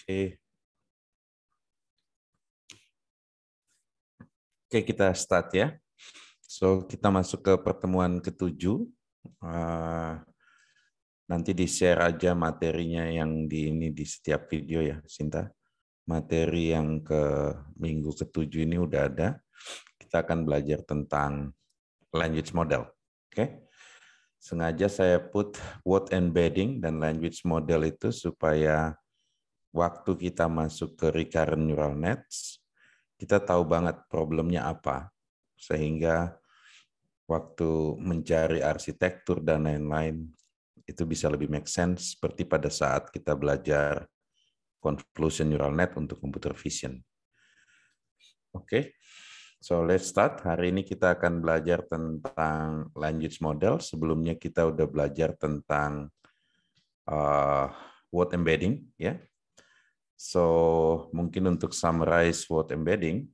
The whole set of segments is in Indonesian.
Oke. Oke, kita start ya. So, kita masuk ke pertemuan ketujuh. Uh, nanti di-share aja materinya yang di ini di setiap video ya, Sinta. Materi yang ke minggu ketujuh ini udah ada. Kita akan belajar tentang language model. Oke. Okay? Sengaja saya put word embedding dan language model itu supaya waktu kita masuk ke recurrent neural nets, kita tahu banget problemnya apa. Sehingga waktu mencari arsitektur dan lain-lain, itu bisa lebih make sense seperti pada saat kita belajar convolution neural net untuk computer vision. Oke, okay. so let's start. Hari ini kita akan belajar tentang language model. Sebelumnya kita udah belajar tentang uh, word embedding, ya. So, mungkin untuk summarize word embedding,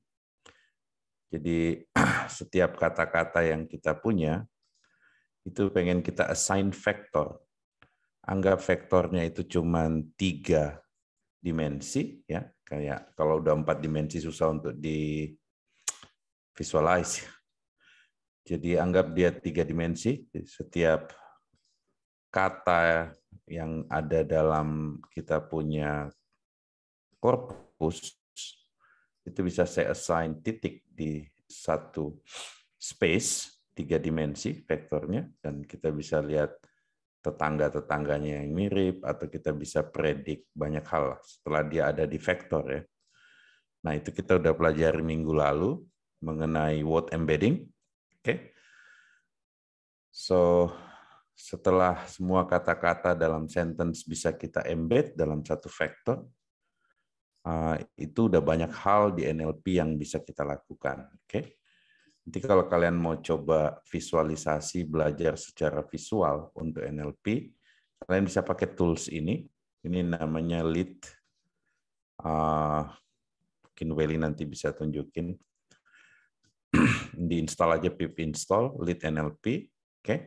jadi setiap kata-kata yang kita punya, itu pengen kita assign vektor. Anggap vektornya itu cuma tiga dimensi, ya kayak kalau udah empat dimensi susah untuk di visualize. Jadi anggap dia tiga dimensi, setiap kata yang ada dalam kita punya korpus itu bisa saya assign titik di satu space tiga dimensi vektornya dan kita bisa lihat tetangga-tetangganya yang mirip atau kita bisa predik banyak hal setelah dia ada di vektor ya. Nah, itu kita udah pelajari minggu lalu mengenai word embedding. Oke. So, setelah semua kata-kata dalam sentence bisa kita embed dalam satu vektor, Eh, itu udah banyak hal di NLP yang bisa kita lakukan. Oke. Okay? Nanti kalau kalian mau coba visualisasi belajar secara visual untuk NLP, kalian bisa pakai tools ini. Ini namanya Lead. Uh, mungkin Weli nanti bisa tunjukin. Diinstal aja pip install Lead NLP. Oke. Okay?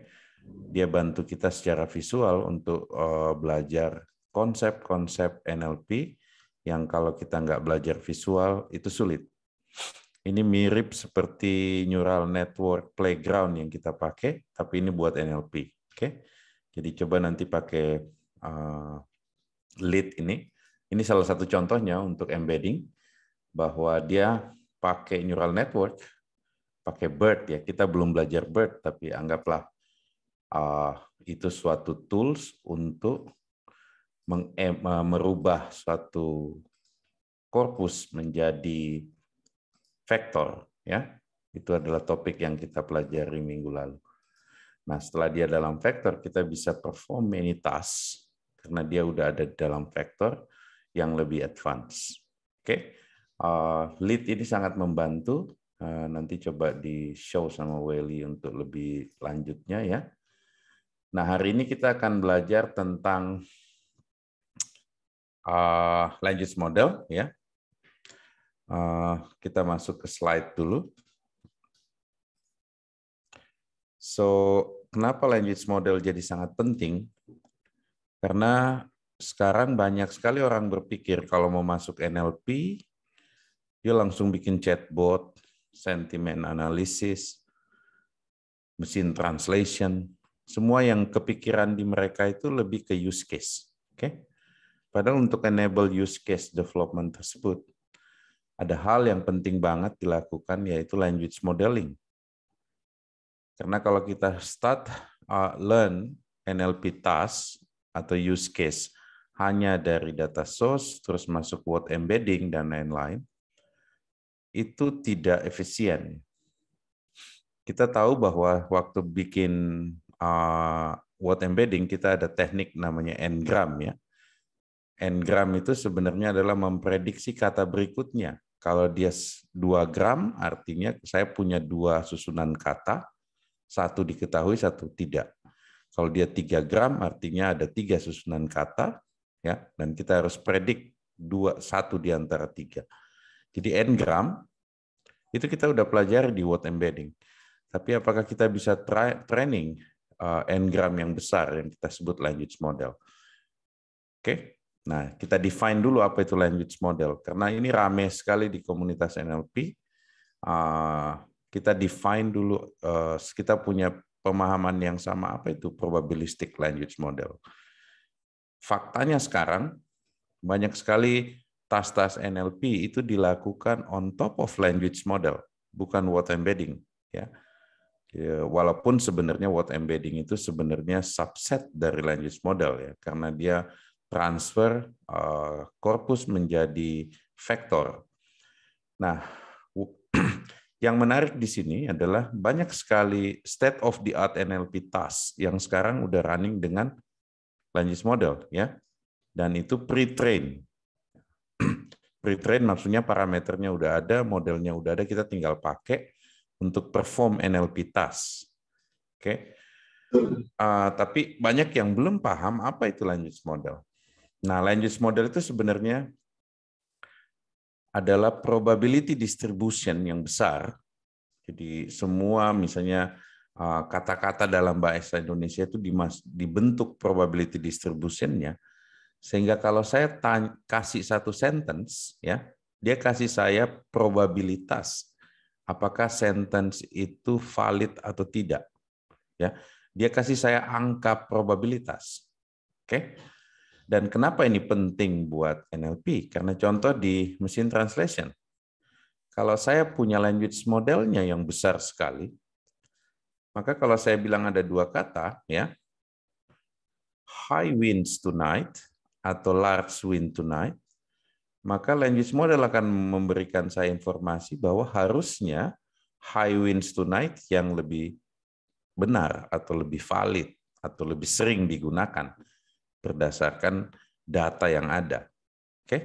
Dia bantu kita secara visual untuk uh, belajar konsep-konsep NLP yang kalau kita nggak belajar visual itu sulit. Ini mirip seperti neural network playground yang kita pakai, tapi ini buat NLP. Oke, jadi coba nanti pakai uh, eh, lead ini. Ini salah satu contohnya untuk embedding bahwa dia pakai neural network, pakai BERT ya. Kita belum belajar BERT, tapi anggaplah eh, itu suatu tools untuk Eh, merubah suatu korpus menjadi vektor ya itu adalah topik yang kita pelajari minggu lalu nah setelah dia dalam vektor kita bisa perform many task karena dia udah ada dalam vektor yang lebih advance oke okay? uh, eh, lead ini sangat membantu uh, nanti coba di show sama Welly untuk lebih lanjutnya ya nah hari ini kita akan belajar tentang uh, eh, language model ya. Uh, kita masuk ke slide dulu. So, kenapa language model jadi sangat penting? Karena sekarang banyak sekali orang berpikir kalau mau masuk NLP, dia langsung bikin chatbot, sentimen analisis, mesin translation, semua yang kepikiran di mereka itu lebih ke use case. Oke. Okay? Padahal untuk enable use case development tersebut, ada hal yang penting banget dilakukan yaitu language modeling. Karena kalau kita start uh, learn NLP task atau use case hanya dari data source, terus masuk word embedding, dan lain-lain, itu tidak efisien. Kita tahu bahwa waktu bikin uh, word embedding, kita ada teknik namanya engram ya N-gram itu sebenarnya adalah memprediksi kata berikutnya. Kalau dia 2 gram, artinya saya punya dua susunan kata, satu diketahui, satu tidak. Kalau dia 3 gram, artinya ada tiga susunan kata, ya, dan kita harus predik dua satu di antara tiga. Jadi n gram itu kita udah pelajari di word embedding. Tapi apakah kita bisa tra training uh, eh, n gram yang besar yang kita sebut language model? Oke, okay? Nah, kita define dulu apa itu language model karena ini rame sekali di komunitas NLP. Ah, kita define dulu eh, kita punya pemahaman yang sama apa itu probabilistic language model. Faktanya sekarang banyak sekali tas-tas NLP itu dilakukan on top of language model, bukan word embedding ya. ya. Walaupun sebenarnya word embedding itu sebenarnya subset dari language model ya, karena dia transfer corpus eh, korpus menjadi vektor. Nah, yang menarik di sini adalah banyak sekali state of the art NLP task yang sekarang udah running dengan language model ya. Dan itu pre-train. pre-train maksudnya parameternya udah ada, modelnya udah ada, kita tinggal pakai untuk perform NLP task. Oke. Okay. Uh, tapi banyak yang belum paham apa itu language model. Nah, language model itu sebenarnya adalah probability distribution yang besar. Jadi semua misalnya uh, kata-kata dalam bahasa Indonesia itu dibentuk probability distribution-nya. Sehingga kalau saya tanya, kasih satu sentence, ya dia kasih saya probabilitas apakah sentence itu valid atau tidak. Ya, dia kasih saya angka probabilitas. Oke. Okay? Dan kenapa ini penting buat NLP? Karena contoh di mesin translation. Kalau saya punya language modelnya yang besar sekali, maka kalau saya bilang ada dua kata, ya, high winds tonight atau large wind tonight, maka language model akan memberikan saya informasi bahwa harusnya high winds tonight yang lebih benar atau lebih valid atau lebih sering digunakan berdasarkan data yang ada. Oke. Okay?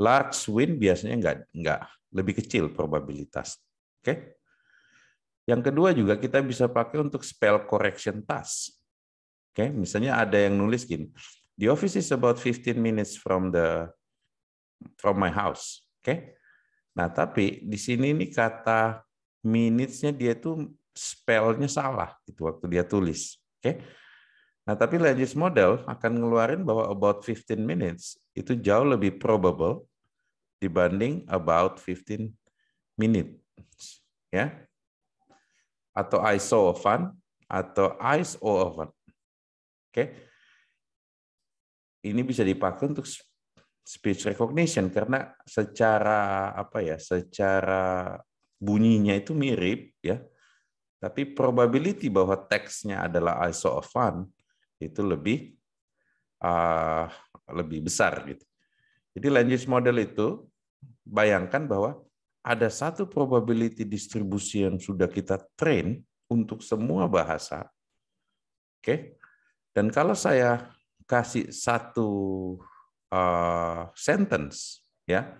Large win biasanya nggak nggak lebih kecil probabilitas. Oke. Okay? Yang kedua juga kita bisa pakai untuk spell correction task. Oke, okay? misalnya ada yang nulis gini. The office is about 15 minutes from the from my house. Oke. Okay? Nah, tapi di sini ini kata minutesnya dia tuh spellnya salah itu waktu dia tulis. Oke. Okay? Nah, tapi Legis Model akan ngeluarin bahwa about 15 minutes itu jauh lebih probable dibanding about 15 minutes. Ya. Atau I saw a fun atau I saw a fun. Oke. Ini bisa dipakai untuk speech recognition karena secara apa ya? Secara bunyinya itu mirip ya. Tapi probability bahwa teksnya adalah I saw a fun itu lebih uh, lebih besar gitu. Jadi language model itu bayangkan bahwa ada satu probability distribution yang sudah kita train untuk semua bahasa. Oke. Okay? Dan kalau saya kasih satu uh, sentence ya,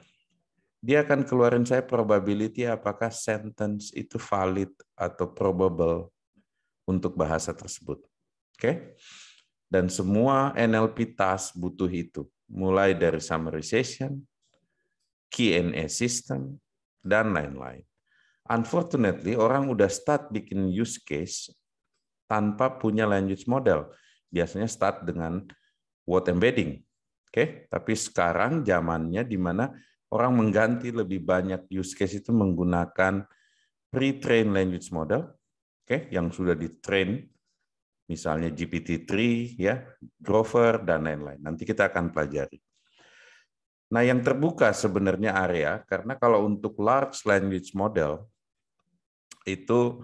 dia akan keluarin saya probability apakah sentence itu valid atau probable untuk bahasa tersebut. Oke. Okay? Dan semua NLP task butuh itu. Mulai dari summarization, Q&A system, dan lain-lain. Unfortunately, orang udah start bikin use case tanpa punya language model. Biasanya start dengan word embedding. Oke, okay? tapi sekarang zamannya di mana orang mengganti lebih banyak use case itu menggunakan pre-trained language model, oke, okay? yang sudah di-train misalnya GPT-3, ya, Grover, dan lain-lain. Nanti kita akan pelajari. Nah, yang terbuka sebenarnya area, karena kalau untuk large language model, itu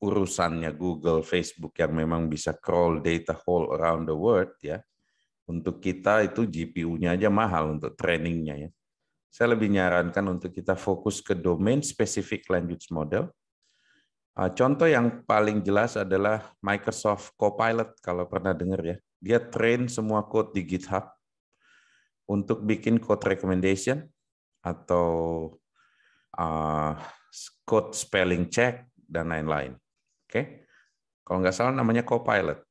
urusannya Google, Facebook yang memang bisa crawl data all around the world, ya. Untuk kita itu GPU-nya aja mahal untuk trainingnya, ya. Saya lebih nyarankan untuk kita fokus ke domain specific language model, Ah, contoh yang paling jelas adalah Microsoft Copilot kalau pernah dengar ya. Dia train semua code di GitHub untuk bikin code recommendation atau ah, code spelling check dan lain-lain. Oke. Kalau nggak salah namanya Copilot.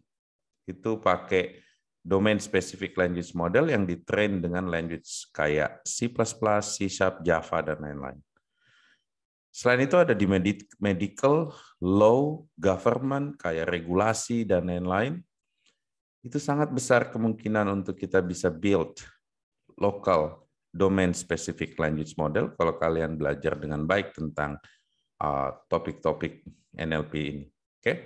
Itu pakai domain specific language model yang ditrain dengan language kayak C++, C Java dan lain-lain. Selain itu ada di medical, law, government, kayak regulasi, dan lain-lain. Itu sangat besar kemungkinan untuk kita bisa build local domain specific language model kalau kalian belajar dengan baik tentang uh, topik-topik NLP ini. Oke? Okay?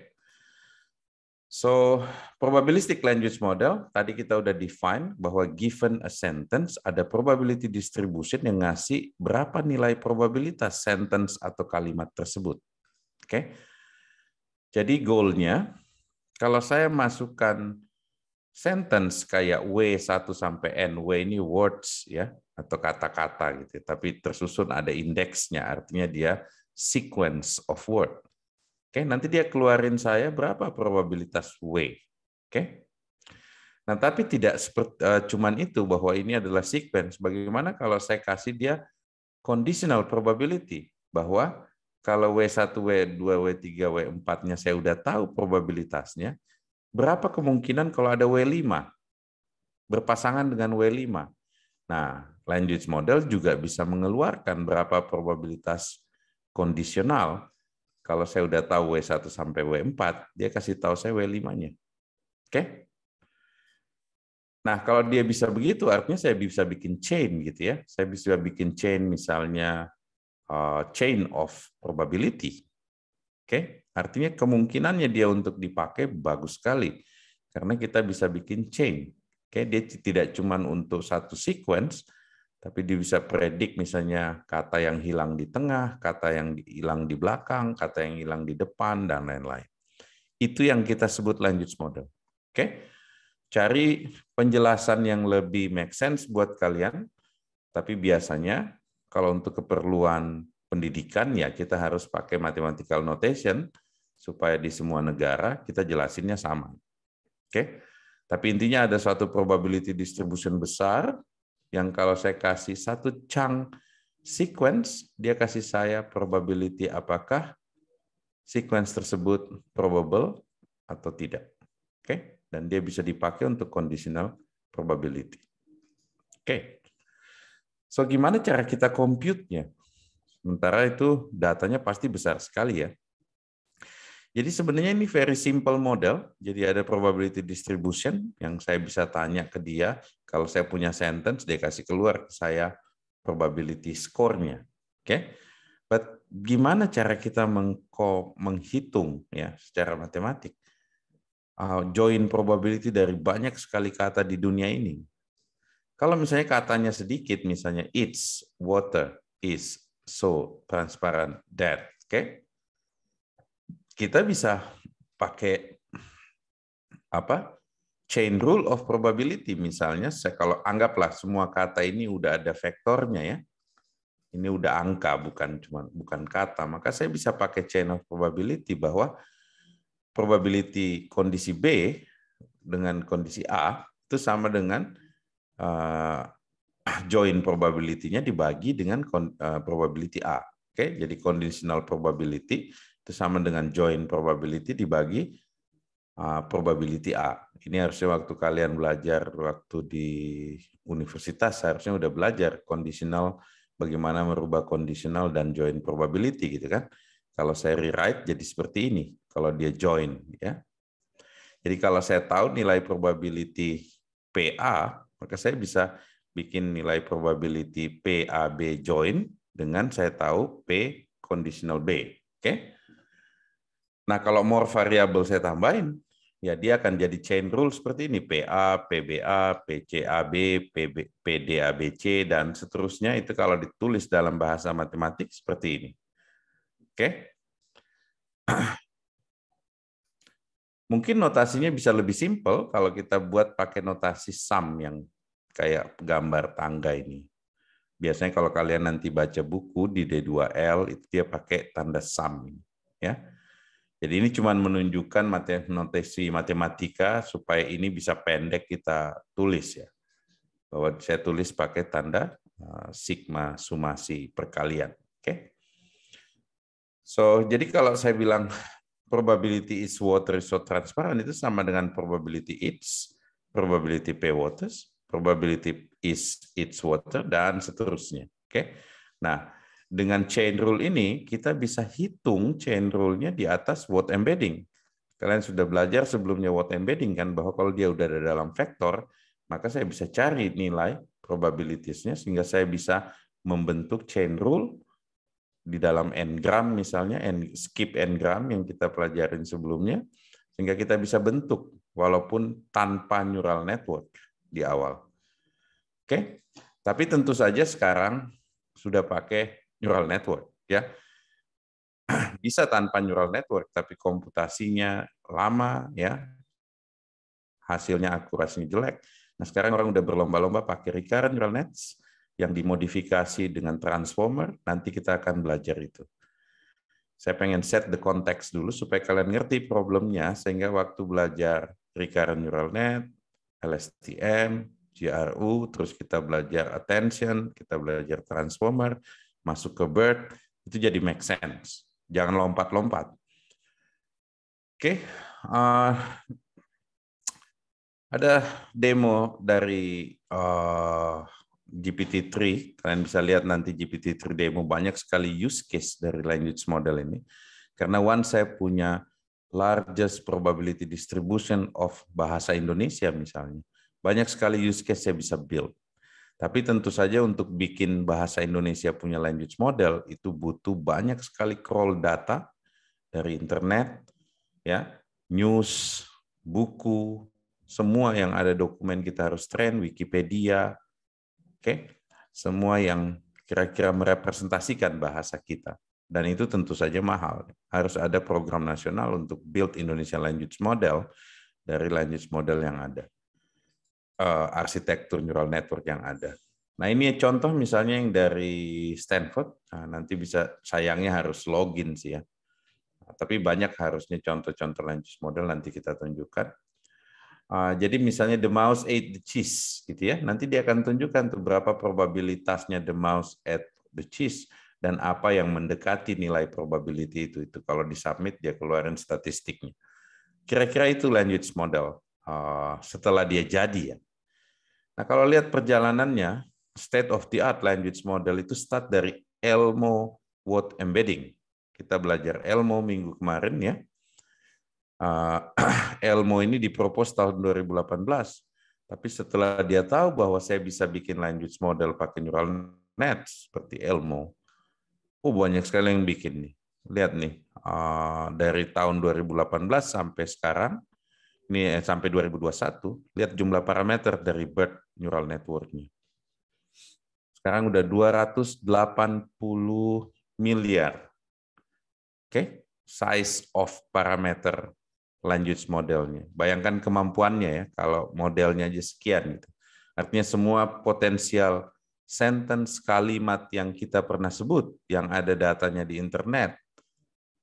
So, probabilistic language model, tadi kita udah define bahwa given a sentence, ada probability distribution yang ngasih berapa nilai probabilitas sentence atau kalimat tersebut. Oke. Okay? Jadi goalnya, kalau saya masukkan sentence kayak W1 sampai N, W ini words ya, atau kata-kata gitu, ya, tapi tersusun ada indeksnya, artinya dia sequence of word. Oke, nanti dia keluarin saya berapa probabilitas W. Oke. Nah, tapi tidak seperti uh, eh, cuman itu bahwa ini adalah sequence. Bagaimana kalau saya kasih dia conditional probability bahwa kalau W1, W2, W3, W4-nya saya udah tahu probabilitasnya, berapa kemungkinan kalau ada W5 berpasangan dengan W5? Nah, language model juga bisa mengeluarkan berapa probabilitas kondisional kalau saya udah tahu W1 sampai W4, dia kasih tahu saya W5-nya. Oke? Nah, kalau dia bisa begitu, artinya saya bisa bikin chain gitu ya. Saya bisa bikin chain misalnya eh, chain of probability. Oke? Artinya kemungkinannya dia untuk dipakai bagus sekali. Karena kita bisa bikin chain. Oke, dia tidak cuma untuk satu sequence, tapi dia bisa predik misalnya kata yang hilang di tengah, kata yang hilang di belakang, kata yang hilang di depan, dan lain-lain. Itu yang kita sebut lanjut model. Oke? Cari penjelasan yang lebih make sense buat kalian, tapi biasanya kalau untuk keperluan pendidikan ya kita harus pakai mathematical notation supaya di semua negara kita jelasinnya sama. Oke? Tapi intinya ada suatu probability distribution besar yang kalau saya kasih satu chunk sequence, dia kasih saya probability apakah sequence tersebut probable atau tidak. Oke, okay? dan dia bisa dipakai untuk conditional probability. Oke. Okay. So gimana cara kita compute-nya? Sementara itu datanya pasti besar sekali ya. Jadi sebenarnya ini very simple model. Jadi ada probability distribution yang saya bisa tanya ke dia. Kalau saya punya sentence, dia kasih keluar ke saya probability score-nya. Oke? Okay? gimana cara kita menghitung ya secara matematik uh, join probability dari banyak sekali kata di dunia ini? Kalau misalnya katanya sedikit, misalnya it's water is so transparent that, oke? Okay? kita bisa pakai apa chain rule of probability misalnya saya kalau anggaplah semua kata ini udah ada vektornya ya ini udah angka bukan cuma bukan kata maka saya bisa pakai chain of probability bahwa probability kondisi B dengan kondisi A itu sama dengan uh, join probability-nya dibagi dengan uh, probability A. Oke, okay? jadi conditional probability itu sama dengan join probability dibagi uh, probability A. Ini harusnya waktu kalian belajar waktu di universitas harusnya udah belajar conditional bagaimana merubah conditional dan join probability gitu kan. Kalau saya rewrite jadi seperti ini kalau dia join ya. Jadi kalau saya tahu nilai probability PA, maka saya bisa bikin nilai probability PAB join dengan saya tahu P conditional B. Oke. Okay? Nah, kalau more variable saya tambahin, ya dia akan jadi chain rule seperti ini, PA, PBA, PCAB, PB, PDABC, dan seterusnya. Itu kalau ditulis dalam bahasa matematik seperti ini. Oke? Mungkin notasinya bisa lebih simpel kalau kita buat pakai notasi sum yang kayak gambar tangga ini. Biasanya kalau kalian nanti baca buku di D2L, itu dia pakai tanda sum. Ya jadi ini cuma menunjukkan notasi matematika supaya ini bisa pendek kita tulis ya. Bahwa saya tulis pakai tanda eh, sigma sumasi perkalian. Oke. So, jadi kalau saya bilang probability is water is so transparent itu sama dengan probability it's, probability p waters, probability is its water dan seterusnya. Oke. Nah, dengan chain rule ini kita bisa hitung chain rule-nya di atas word embedding. Kalian sudah belajar sebelumnya word embedding kan bahwa kalau dia udah ada dalam vektor, maka saya bisa cari nilai probabilitiesnya sehingga saya bisa membentuk chain rule di dalam n-gram misalnya, n, skip n-gram yang kita pelajarin sebelumnya, sehingga kita bisa bentuk walaupun tanpa neural network di awal. Oke, tapi tentu saja sekarang sudah pakai neural network ya bisa tanpa neural network tapi komputasinya lama ya hasilnya akurasinya jelek nah sekarang orang udah berlomba-lomba pakai recurrent neural nets yang dimodifikasi dengan transformer nanti kita akan belajar itu saya pengen set the context dulu supaya kalian ngerti problemnya sehingga waktu belajar recurrent neural net, LSTM, GRU, terus kita belajar attention, kita belajar transformer, masuk ke bird, itu jadi make sense. Jangan lompat-lompat. Oke, okay. uh, eh, ada demo dari uh, eh, GPT-3. Kalian bisa lihat nanti GPT-3 demo banyak sekali use case dari language model ini. Karena one saya punya largest probability distribution of bahasa Indonesia misalnya, banyak sekali use case saya bisa build. Tapi tentu saja untuk bikin bahasa Indonesia punya language model itu butuh banyak sekali crawl data dari internet, ya, news, buku, semua yang ada dokumen kita harus tren, Wikipedia, oke, okay? semua yang kira-kira merepresentasikan bahasa kita. Dan itu tentu saja mahal. Harus ada program nasional untuk build Indonesia language model dari language model yang ada. Eh, arsitektur neural network yang ada. Nah ini contoh misalnya yang dari Stanford, nah, nanti bisa sayangnya harus login sih ya. Nah, tapi banyak harusnya contoh-contoh language model nanti kita tunjukkan. Uh, jadi misalnya the mouse ate the cheese gitu ya, nanti dia akan tunjukkan tuh berapa probabilitasnya the mouse ate the cheese dan apa yang mendekati nilai probability itu. Itu kalau di submit dia keluarin statistiknya. Kira-kira itu language model. Oh, setelah dia jadi ya. Nah kalau lihat perjalanannya, state of the art language model itu start dari Elmo word embedding. Kita belajar Elmo minggu kemarin ya. Ah, Elmo ini dipropos tahun 2018. Tapi setelah dia tahu bahwa saya bisa bikin language model pakai neural net seperti Elmo, oh banyak sekali yang bikin nih. Lihat nih, ah, dari tahun 2018 sampai sekarang ini eh, sampai 2021, lihat jumlah parameter dari BERT neural network-nya. Sekarang udah 280 miliar. Oke, okay? size of parameter lanjut modelnya. Bayangkan kemampuannya ya, kalau modelnya aja sekian. Gitu. Artinya semua potensial sentence kalimat yang kita pernah sebut, yang ada datanya di internet,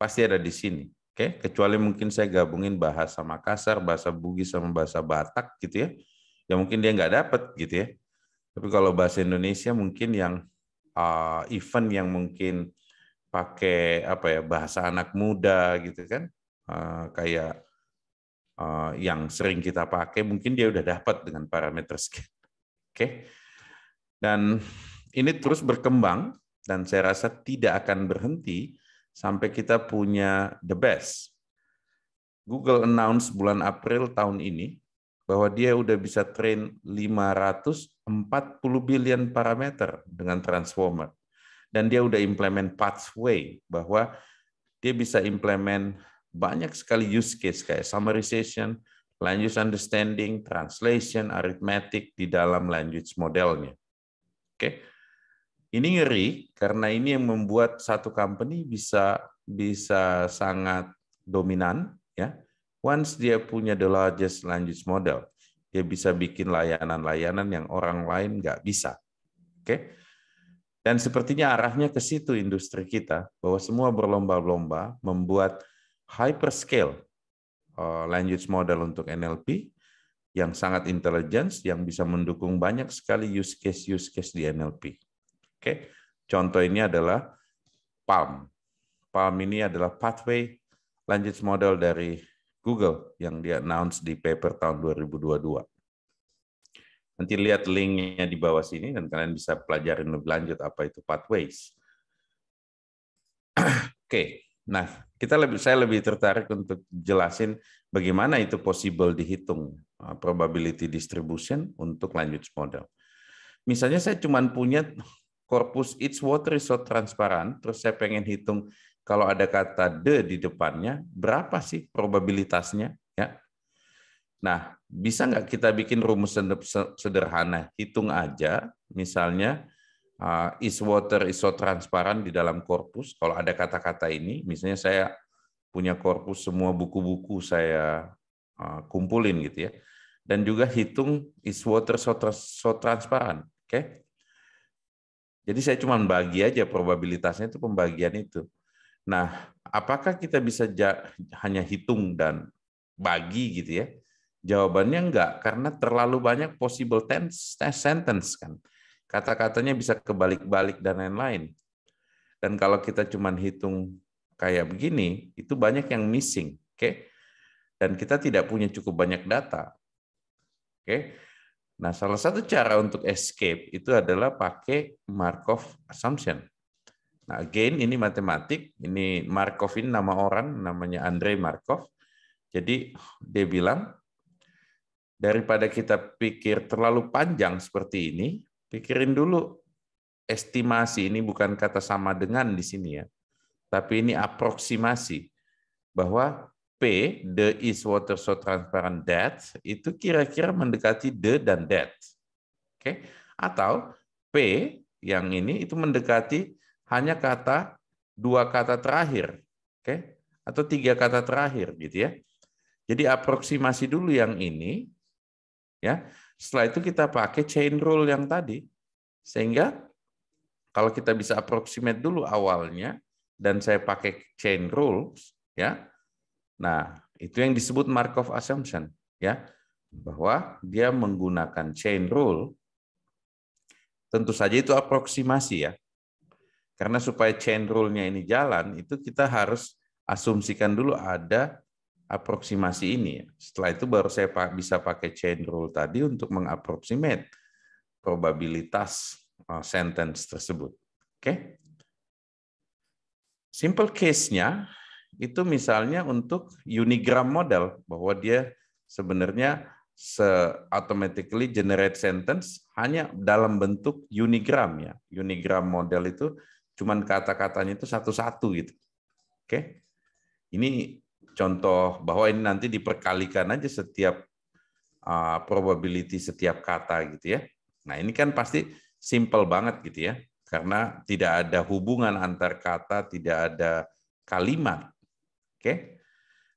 pasti ada di sini. Oke, kecuali mungkin saya gabungin bahasa Makassar, bahasa Bugis sama bahasa Batak gitu ya. Ya mungkin dia nggak dapat gitu ya. Tapi kalau bahasa Indonesia mungkin yang uh, event yang mungkin pakai apa ya bahasa anak muda gitu kan, uh, kayak uh, yang sering kita pakai mungkin dia udah dapat dengan parameter scan. Oke, okay? dan ini terus berkembang dan saya rasa tidak akan berhenti sampai kita punya the best. Google announce bulan April tahun ini bahwa dia udah bisa train 540 billion parameter dengan transformer. Dan dia udah implement pathway bahwa dia bisa implement banyak sekali use case kayak summarization, language understanding, translation, arithmetic di dalam language modelnya. Oke. Okay? ini ngeri karena ini yang membuat satu company bisa bisa sangat dominan ya once dia punya the largest language model dia bisa bikin layanan-layanan yang orang lain nggak bisa oke okay? dan sepertinya arahnya ke situ industri kita bahwa semua berlomba-lomba membuat hyperscale eh, language model untuk NLP yang sangat intelligence yang bisa mendukung banyak sekali use case use case di NLP Oke. Contoh ini adalah Palm. Palm ini adalah pathway lanjut model dari Google yang dia announce di paper tahun 2022. Nanti lihat linknya di bawah sini dan kalian bisa pelajarin lebih lanjut apa itu pathways. Oke, nah kita lebih saya lebih tertarik untuk jelasin bagaimana itu possible dihitung uh, probability distribution untuk lanjut model. Misalnya saya cuma punya Korpus its water is so transparent, terus saya pengen hitung kalau ada kata the di depannya, berapa sih probabilitasnya? Ya. Nah, bisa nggak kita bikin rumus sederhana? Hitung aja, misalnya uh, is water is so transparent di dalam korpus. Kalau ada kata-kata ini, misalnya saya punya korpus semua buku-buku saya uh, kumpulin gitu ya. Dan juga hitung is water so, so transparent. Oke. Okay? Jadi saya cuma bagi aja probabilitasnya itu pembagian itu. Nah, apakah kita bisa hanya hitung dan bagi gitu ya? Jawabannya enggak, karena terlalu banyak possible tense, eh, sentence kan. Kata-katanya bisa kebalik-balik dan lain-lain. Dan kalau kita cuma hitung kayak begini, itu banyak yang missing, oke? Okay? Dan kita tidak punya cukup banyak data. Oke? Okay? Nah, salah satu cara untuk escape itu adalah pakai Markov assumption. Nah, again ini matematik, ini Markov ini nama orang namanya Andrei Markov. Jadi dia bilang daripada kita pikir terlalu panjang seperti ini, pikirin dulu estimasi ini bukan kata sama dengan di sini ya. Tapi ini aproksimasi bahwa P, the is water so transparent that, itu kira-kira mendekati the dan that. Oke, okay? atau P yang ini itu mendekati hanya kata dua kata terakhir, oke? Okay? Atau tiga kata terakhir gitu ya. Jadi aproksimasi dulu yang ini ya. Setelah itu kita pakai chain rule yang tadi. Sehingga kalau kita bisa approximate dulu awalnya dan saya pakai chain rules ya, Nah, itu yang disebut Markov assumption ya, bahwa dia menggunakan chain rule. Tentu saja itu aproksimasi ya. Karena supaya chain rule-nya ini jalan, itu kita harus asumsikan dulu ada aproksimasi ini. Setelah itu baru saya bisa pakai chain rule tadi untuk mengaproximate probabilitas eh, sentence tersebut. Oke. Okay? Simple case-nya itu misalnya untuk unigram model bahwa dia sebenarnya se automatically generate sentence hanya dalam bentuk unigram ya. Unigram model itu cuman kata-katanya itu satu-satu gitu. Oke. Ini contoh bahwa ini nanti diperkalikan aja setiap uh, probability setiap kata gitu ya. Nah, ini kan pasti simple banget gitu ya. Karena tidak ada hubungan antar kata, tidak ada kalimat Oke.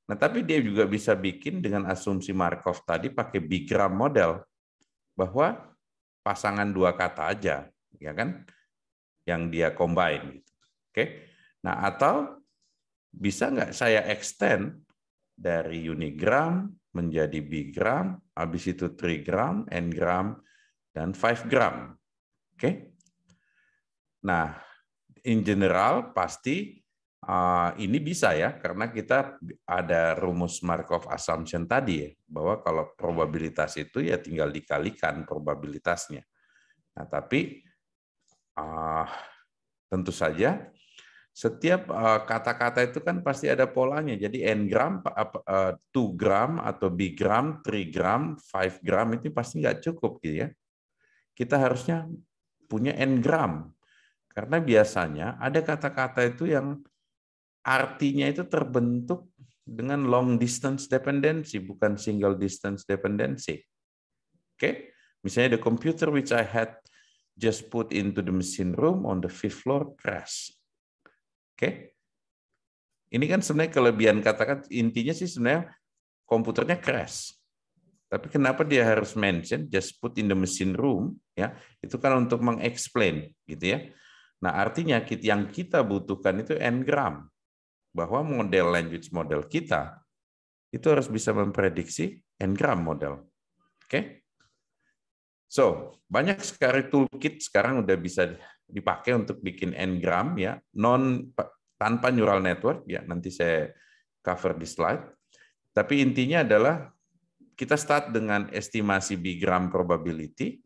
Nah, tapi dia juga bisa bikin dengan asumsi Markov tadi pakai bigram model bahwa pasangan dua kata aja, ya kan? Yang dia combine gitu. Oke. Nah, atau bisa nggak saya extend dari unigram menjadi bigram, habis itu trigram, n-gram, dan 5-gram. Oke. Nah, in general pasti Ah, ini bisa ya karena kita ada rumus Markov assumption tadi ya bahwa kalau probabilitas itu ya tinggal dikalikan probabilitasnya. Nah tapi uh, tentu saja setiap ah, kata-kata uh, itu kan pasti ada polanya. Jadi n gram, uh, 2 gram atau b gram, 3 gram, 5 gram itu pasti nggak cukup gitu ya. Kita harusnya punya n gram karena biasanya ada kata-kata itu yang artinya itu terbentuk dengan long distance dependency, bukan single distance dependency. Oke, okay? misalnya the computer which I had just put into the machine room on the fifth floor crash. Oke, okay? ini kan sebenarnya kelebihan katakan intinya sih sebenarnya komputernya crash. Tapi kenapa dia harus mention just put in the machine room ya? Itu kan untuk mengexplain gitu ya. Nah, artinya yang kita butuhkan itu engram bahwa model language model kita itu harus bisa memprediksi engram model. Oke? Okay? So, banyak sekali toolkit sekarang udah bisa dipakai untuk bikin engram ya, non tanpa neural network ya, nanti saya cover di slide. Tapi intinya adalah kita start dengan estimasi bigram probability.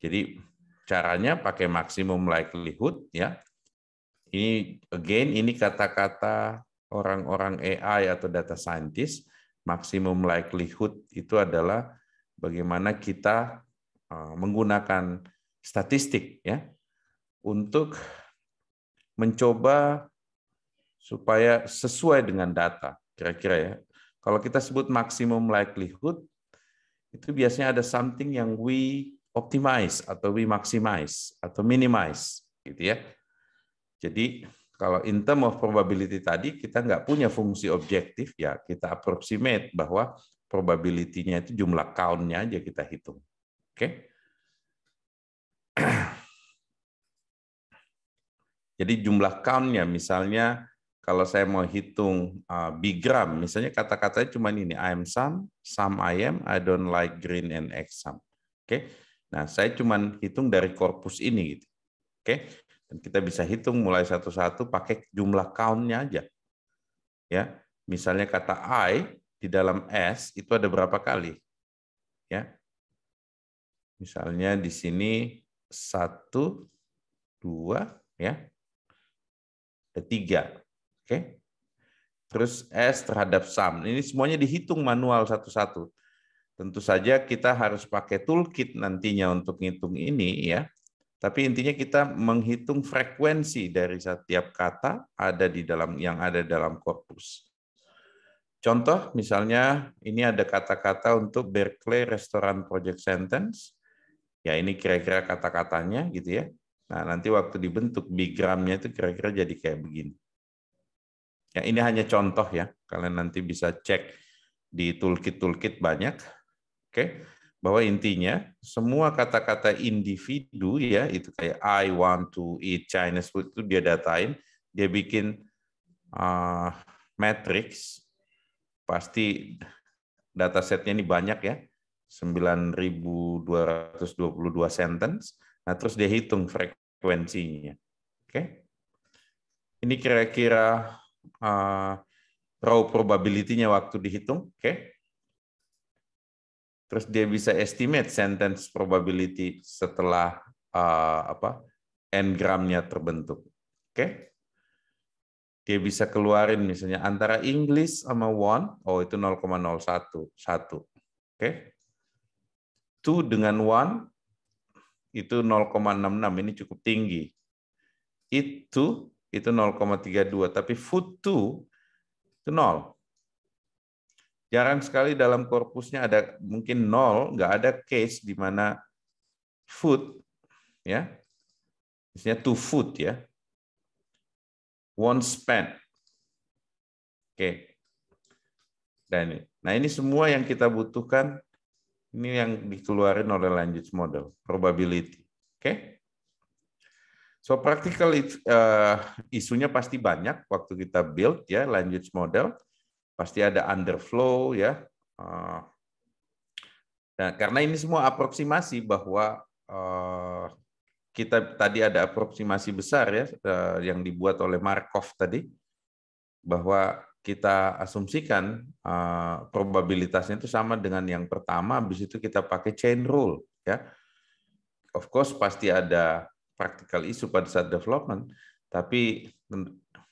Jadi caranya pakai maksimum likelihood ya, ini again ini kata-kata orang-orang AI atau data scientist maximum likelihood itu adalah bagaimana kita eh, menggunakan statistik ya untuk mencoba supaya sesuai dengan data kira-kira ya. Kalau kita sebut maximum likelihood itu biasanya ada something yang we optimize atau we maximize atau minimize gitu ya. Jadi kalau in term of probability tadi kita nggak punya fungsi objektif ya kita approximate bahwa probability-nya itu jumlah count-nya aja kita hitung. Oke. Okay? Jadi jumlah count-nya misalnya kalau saya mau hitung uh, bigram misalnya kata-katanya cuma ini I am some, some I am, I don't like green and egg some. Oke. Okay? Nah, saya cuma hitung dari korpus ini gitu. Oke. Okay? Dan kita bisa hitung mulai satu-satu pakai jumlah count-nya aja. Ya, misalnya kata I di dalam S itu ada berapa kali? Ya. Misalnya di sini satu, dua, ya, ada tiga, oke? Terus S terhadap sum. Ini semuanya dihitung manual satu-satu. Tentu saja kita harus pakai toolkit nantinya untuk ngitung ini ya. Tapi intinya kita menghitung frekuensi dari setiap kata ada di dalam yang ada dalam korpus. Contoh misalnya ini ada kata-kata untuk Berkeley Restaurant Project Sentence. Ya ini kira-kira kata-katanya gitu ya. Nah, nanti waktu dibentuk bigramnya itu kira-kira jadi kayak begini. Ya, ini hanya contoh ya. Kalian nanti bisa cek di toolkit-toolkit banyak. Oke bahwa intinya semua kata-kata individu ya itu kayak I want to eat Chinese food itu dia datain, dia bikin uh, matrix pasti datasetnya ini banyak ya 9.222 sentence. Nah terus dia hitung frekuensinya. Oke, okay? ini kira-kira uh, raw probability-nya waktu dihitung. Oke. Okay? terus dia bisa estimate sentence probability setelah uh, apa n-gramnya terbentuk. Oke? Okay? Dia bisa keluarin misalnya antara English sama one, oh itu 0,01, Oke? Okay? Two dengan one itu 0,66, ini cukup tinggi. Itu itu 0,32, tapi food two itu 0. Jarang sekali dalam korpusnya ada mungkin nol, nggak ada case di mana food, ya, misalnya to food ya, won't spend. Oke. Dan ini. Nah ini semua yang kita butuhkan, ini yang dikeluarin oleh language model, probability. Oke. So practical uh, isunya pasti banyak waktu kita build ya language model pasti ada underflow ya. Eh, nah, karena ini semua aproksimasi bahwa eh, kita tadi ada aproksimasi besar ya eh, yang dibuat oleh Markov tadi bahwa kita asumsikan probabilitasnya itu sama dengan yang pertama, habis itu kita pakai chain rule. Ya, of course pasti ada practical issue pada saat development, tapi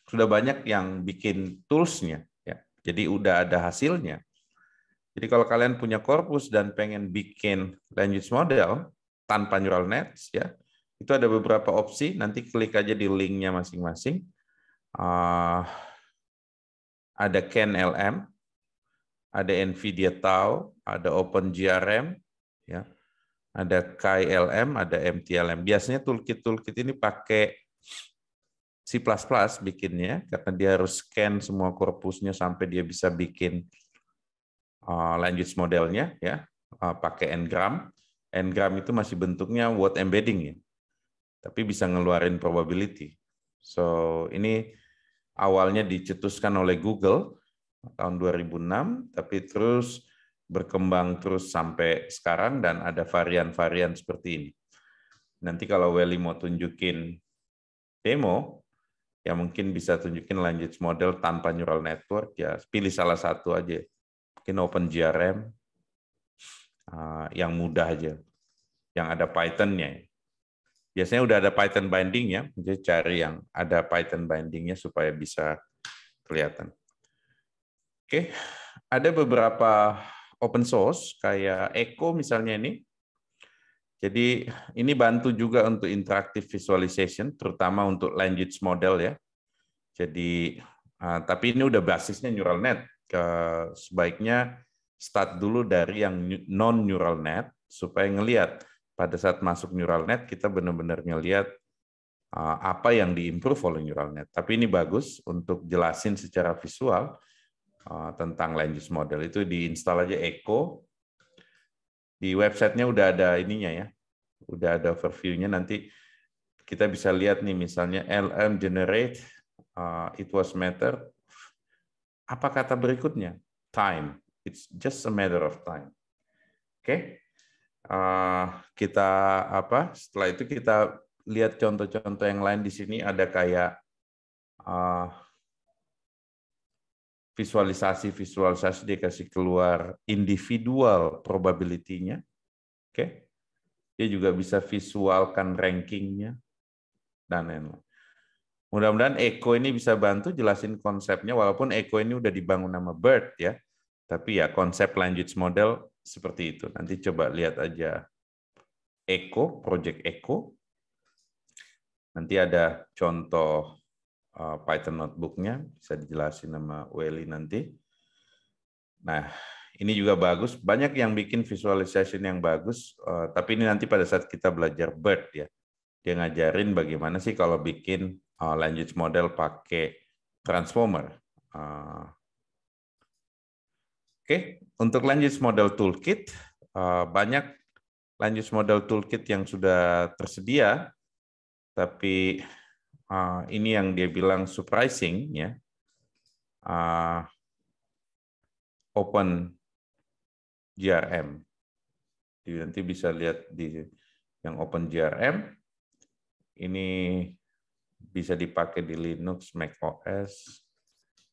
sudah banyak yang bikin toolsnya jadi udah ada hasilnya. Jadi kalau kalian punya korpus dan pengen bikin language model tanpa neural nets, ya itu ada beberapa opsi. Nanti klik aja di linknya masing-masing. Uh, ada KenLM, ada NVIDIA Tau, ada OpenGRM, ya, ada KLM, ada MTLM. Biasanya toolkit-toolkit ini pakai C++ bikinnya karena dia harus scan semua korpusnya sampai dia bisa bikin uh, language modelnya ya uh, pakai ngram. Ngram itu masih bentuknya word embedding ya. Tapi bisa ngeluarin probability. So ini awalnya dicetuskan oleh Google tahun 2006 tapi terus berkembang terus sampai sekarang dan ada varian-varian seperti ini. Nanti kalau Welly mau tunjukin demo, ya mungkin bisa tunjukin language model tanpa neural network ya pilih salah satu aja mungkin open uh, yang mudah aja yang ada Pythonnya biasanya udah ada Python binding ya jadi cari yang ada Python bindingnya supaya bisa kelihatan oke ada beberapa open source kayak Echo misalnya ini jadi ini bantu juga untuk interactive visualization, terutama untuk language model ya. Jadi ah, tapi ini udah basisnya neural net. sebaiknya start dulu dari yang non neural net supaya ngelihat pada saat masuk neural net kita benar-benar ngelihat ah, apa yang diimprove oleh neural net. Tapi ini bagus untuk jelasin secara visual ah, tentang language model itu diinstal aja Echo di websitenya udah ada ininya ya, udah ada overviewnya nanti kita bisa lihat nih misalnya LM generate uh, it was matter apa kata berikutnya time it's just a matter of time oke okay? uh, kita apa setelah itu kita lihat contoh-contoh yang lain di sini ada kayak uh, visualisasi-visualisasi dia kasih keluar individual probability-nya. Oke. Okay? Dia juga bisa visualkan rankingnya dan lain-lain. Mudah-mudahan Eko ini bisa bantu jelasin konsepnya walaupun Eko ini udah dibangun nama Bird ya. Tapi ya konsep language model seperti itu. Nanti coba lihat aja Eko, project Eko. Nanti ada contoh Eh, Python notebooknya bisa dijelasin sama Welly nanti. Nah, ini juga bagus. Banyak yang bikin visualization yang bagus, eh, tapi ini nanti pada saat kita belajar BERT ya. Dia ngajarin bagaimana sih kalau bikin eh, language model pakai transformer. Oke, untuk language model toolkit, banyak language model toolkit yang sudah tersedia, tapi Ah, ini yang dia bilang surprising ya uh, open GRM Jadi nanti bisa lihat di yang open GRM ini bisa dipakai di Linux Mac OS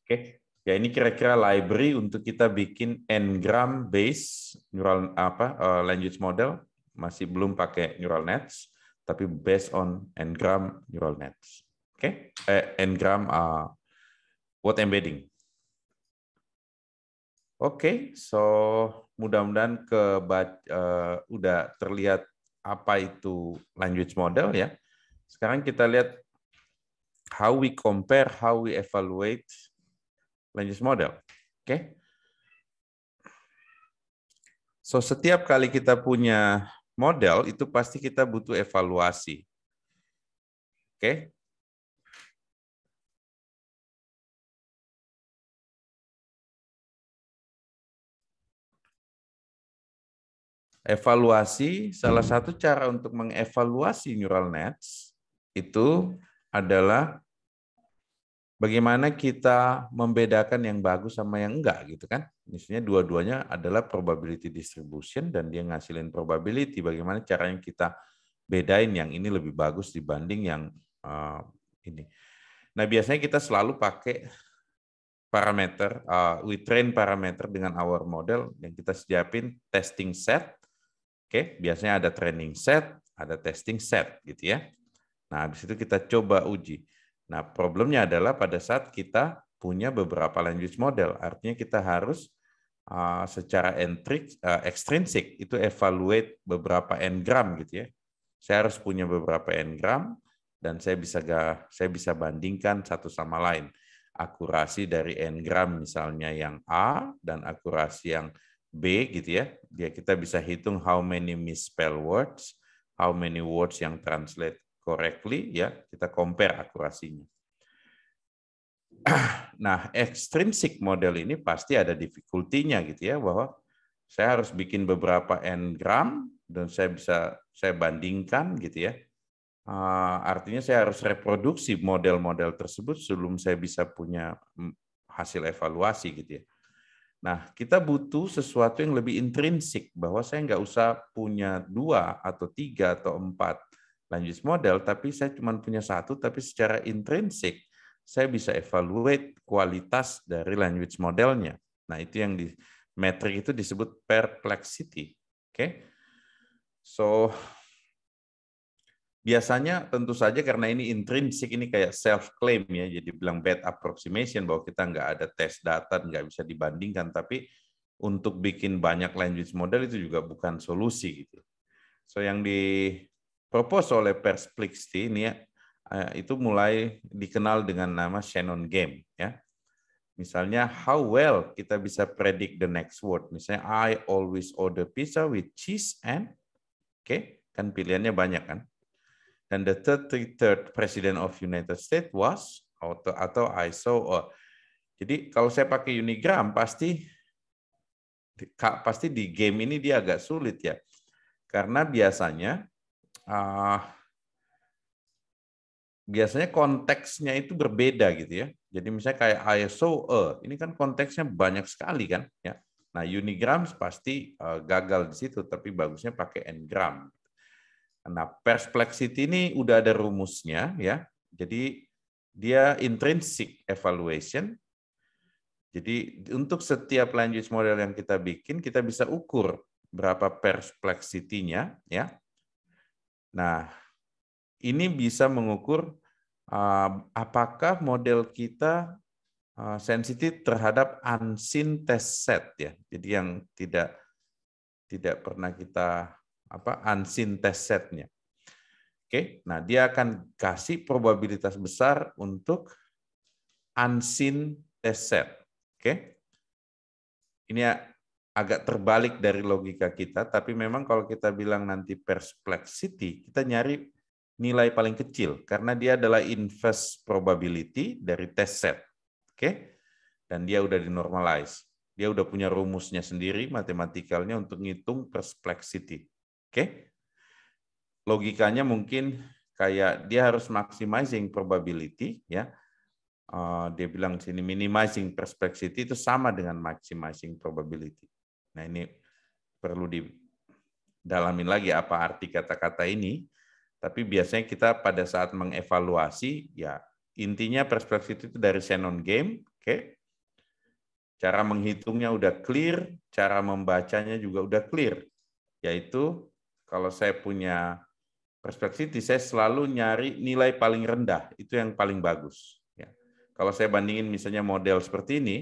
oke okay. ya ini kira-kira library untuk kita bikin ngram base neural apa uh, language model masih belum pakai neural nets tapi based on ngram neural nets Okay, uh, eh, ngram uh, ah, word embedding. Oke, okay, so mudah-mudahan ke uh, eh, udah terlihat apa itu language model ya. Sekarang kita lihat how we compare, how we evaluate language model. Oke. Okay? So setiap kali kita punya model itu pasti kita butuh evaluasi. Oke. Okay? evaluasi salah satu cara untuk mengevaluasi neural nets itu adalah bagaimana kita membedakan yang bagus sama yang enggak gitu kan. Misalnya dua-duanya adalah probability distribution dan dia ngasilin probability. Bagaimana caranya kita bedain yang ini lebih bagus dibanding yang uh, ini. Nah biasanya kita selalu pakai parameter, uh, we train parameter dengan our model yang kita siapin testing set Oke, biasanya ada training set, ada testing set gitu ya. Nah, habis itu kita coba uji. Nah, problemnya adalah pada saat kita punya beberapa language model, artinya kita harus uh, secara entrik, uh, ah, extrinsic itu evaluate beberapa engram gitu ya. Saya harus punya beberapa engram dan saya bisa saya bisa bandingkan satu sama lain. Akurasi dari engram misalnya yang A dan akurasi yang B gitu ya. dia ya, kita bisa hitung how many misspell words, how many words yang translate correctly ya, kita compare akurasinya. Nah, extrinsic model ini pasti ada difficulty-nya gitu ya bahwa saya harus bikin beberapa n-gram dan saya bisa saya bandingkan gitu ya. Ah, artinya saya harus reproduksi model-model tersebut sebelum saya bisa punya mm, hasil evaluasi gitu ya. Nah, kita butuh sesuatu yang lebih intrinsik, bahwa saya nggak usah punya dua atau tiga atau empat language model, tapi saya cuma punya satu, tapi secara intrinsik saya bisa evaluate kualitas dari language modelnya. Nah, itu yang di metric itu disebut perplexity. Oke. Okay? So, biasanya tentu saja karena ini intrinsik ini kayak self claim ya jadi bilang bad approximation bahwa kita nggak ada tes data nggak bisa dibandingkan tapi untuk bikin banyak language model itu juga bukan solusi gitu so yang di propose oleh Perplexity ini ya, eh, itu mulai dikenal dengan nama Shannon game ya misalnya how well kita bisa predict the next word misalnya I always order pizza with cheese and oke okay, kan pilihannya banyak kan dan the 33rd President of United States was auto atau ISO. saw Jadi kalau saya pakai unigram pasti pasti di game ini dia agak sulit ya. Karena biasanya uh, biasanya konteksnya itu berbeda gitu ya. Jadi misalnya kayak ISO e, eh, ini kan konteksnya banyak sekali kan ya. Nah, unigrams pasti uh, gagal di situ tapi bagusnya pakai ngram. Nah, perplexity ini udah ada rumusnya ya. Jadi dia intrinsic evaluation. Jadi untuk setiap language model yang kita bikin, kita bisa ukur berapa perplexity-nya ya. Nah, ini bisa mengukur ehm, apakah model kita ehm, sensitif terhadap unseen test set ya. Jadi yang tidak tidak pernah kita apa unseen test setnya. Oke, nah dia akan kasih probabilitas besar untuk unseen test set. Oke, ini agak terbalik dari logika kita, tapi memang kalau kita bilang nanti perplexity, kita nyari nilai paling kecil karena dia adalah inverse probability dari test set. Oke. Dan dia udah dinormalize. Dia udah punya rumusnya sendiri matematikalnya untuk ngitung perplexity. Oke? Okay? Logikanya mungkin kayak dia harus maximizing probability ya. Uh, dia bilang sini minimizing perspektif itu sama dengan maximizing probability. Nah, ini perlu didalami lagi apa arti kata-kata ini. Tapi biasanya kita pada saat mengevaluasi ya intinya perspektif itu dari Shannon game, oke? Okay? Cara menghitungnya udah clear, cara membacanya juga udah clear, yaitu kalau saya punya perspektif, saya selalu nyari nilai paling rendah, itu yang paling bagus. Ya. Kalau saya bandingin misalnya model seperti ini,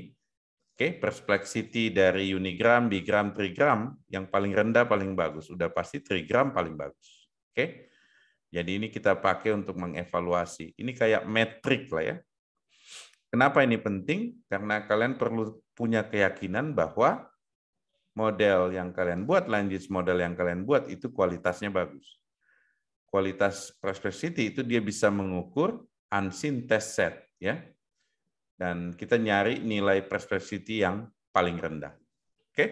Oke, okay, dari unigram, bigram, trigram yang paling rendah paling bagus. Udah pasti trigram paling bagus. Oke. Okay? Jadi ini kita pakai untuk mengevaluasi. Ini kayak metrik lah ya. Kenapa ini penting? Karena kalian perlu punya keyakinan bahwa model yang kalian buat, language model yang kalian buat itu kualitasnya bagus. Kualitas Prosperity itu dia bisa mengukur unseen test set ya. Dan kita nyari nilai Prosperity yang paling rendah. Oke? Okay?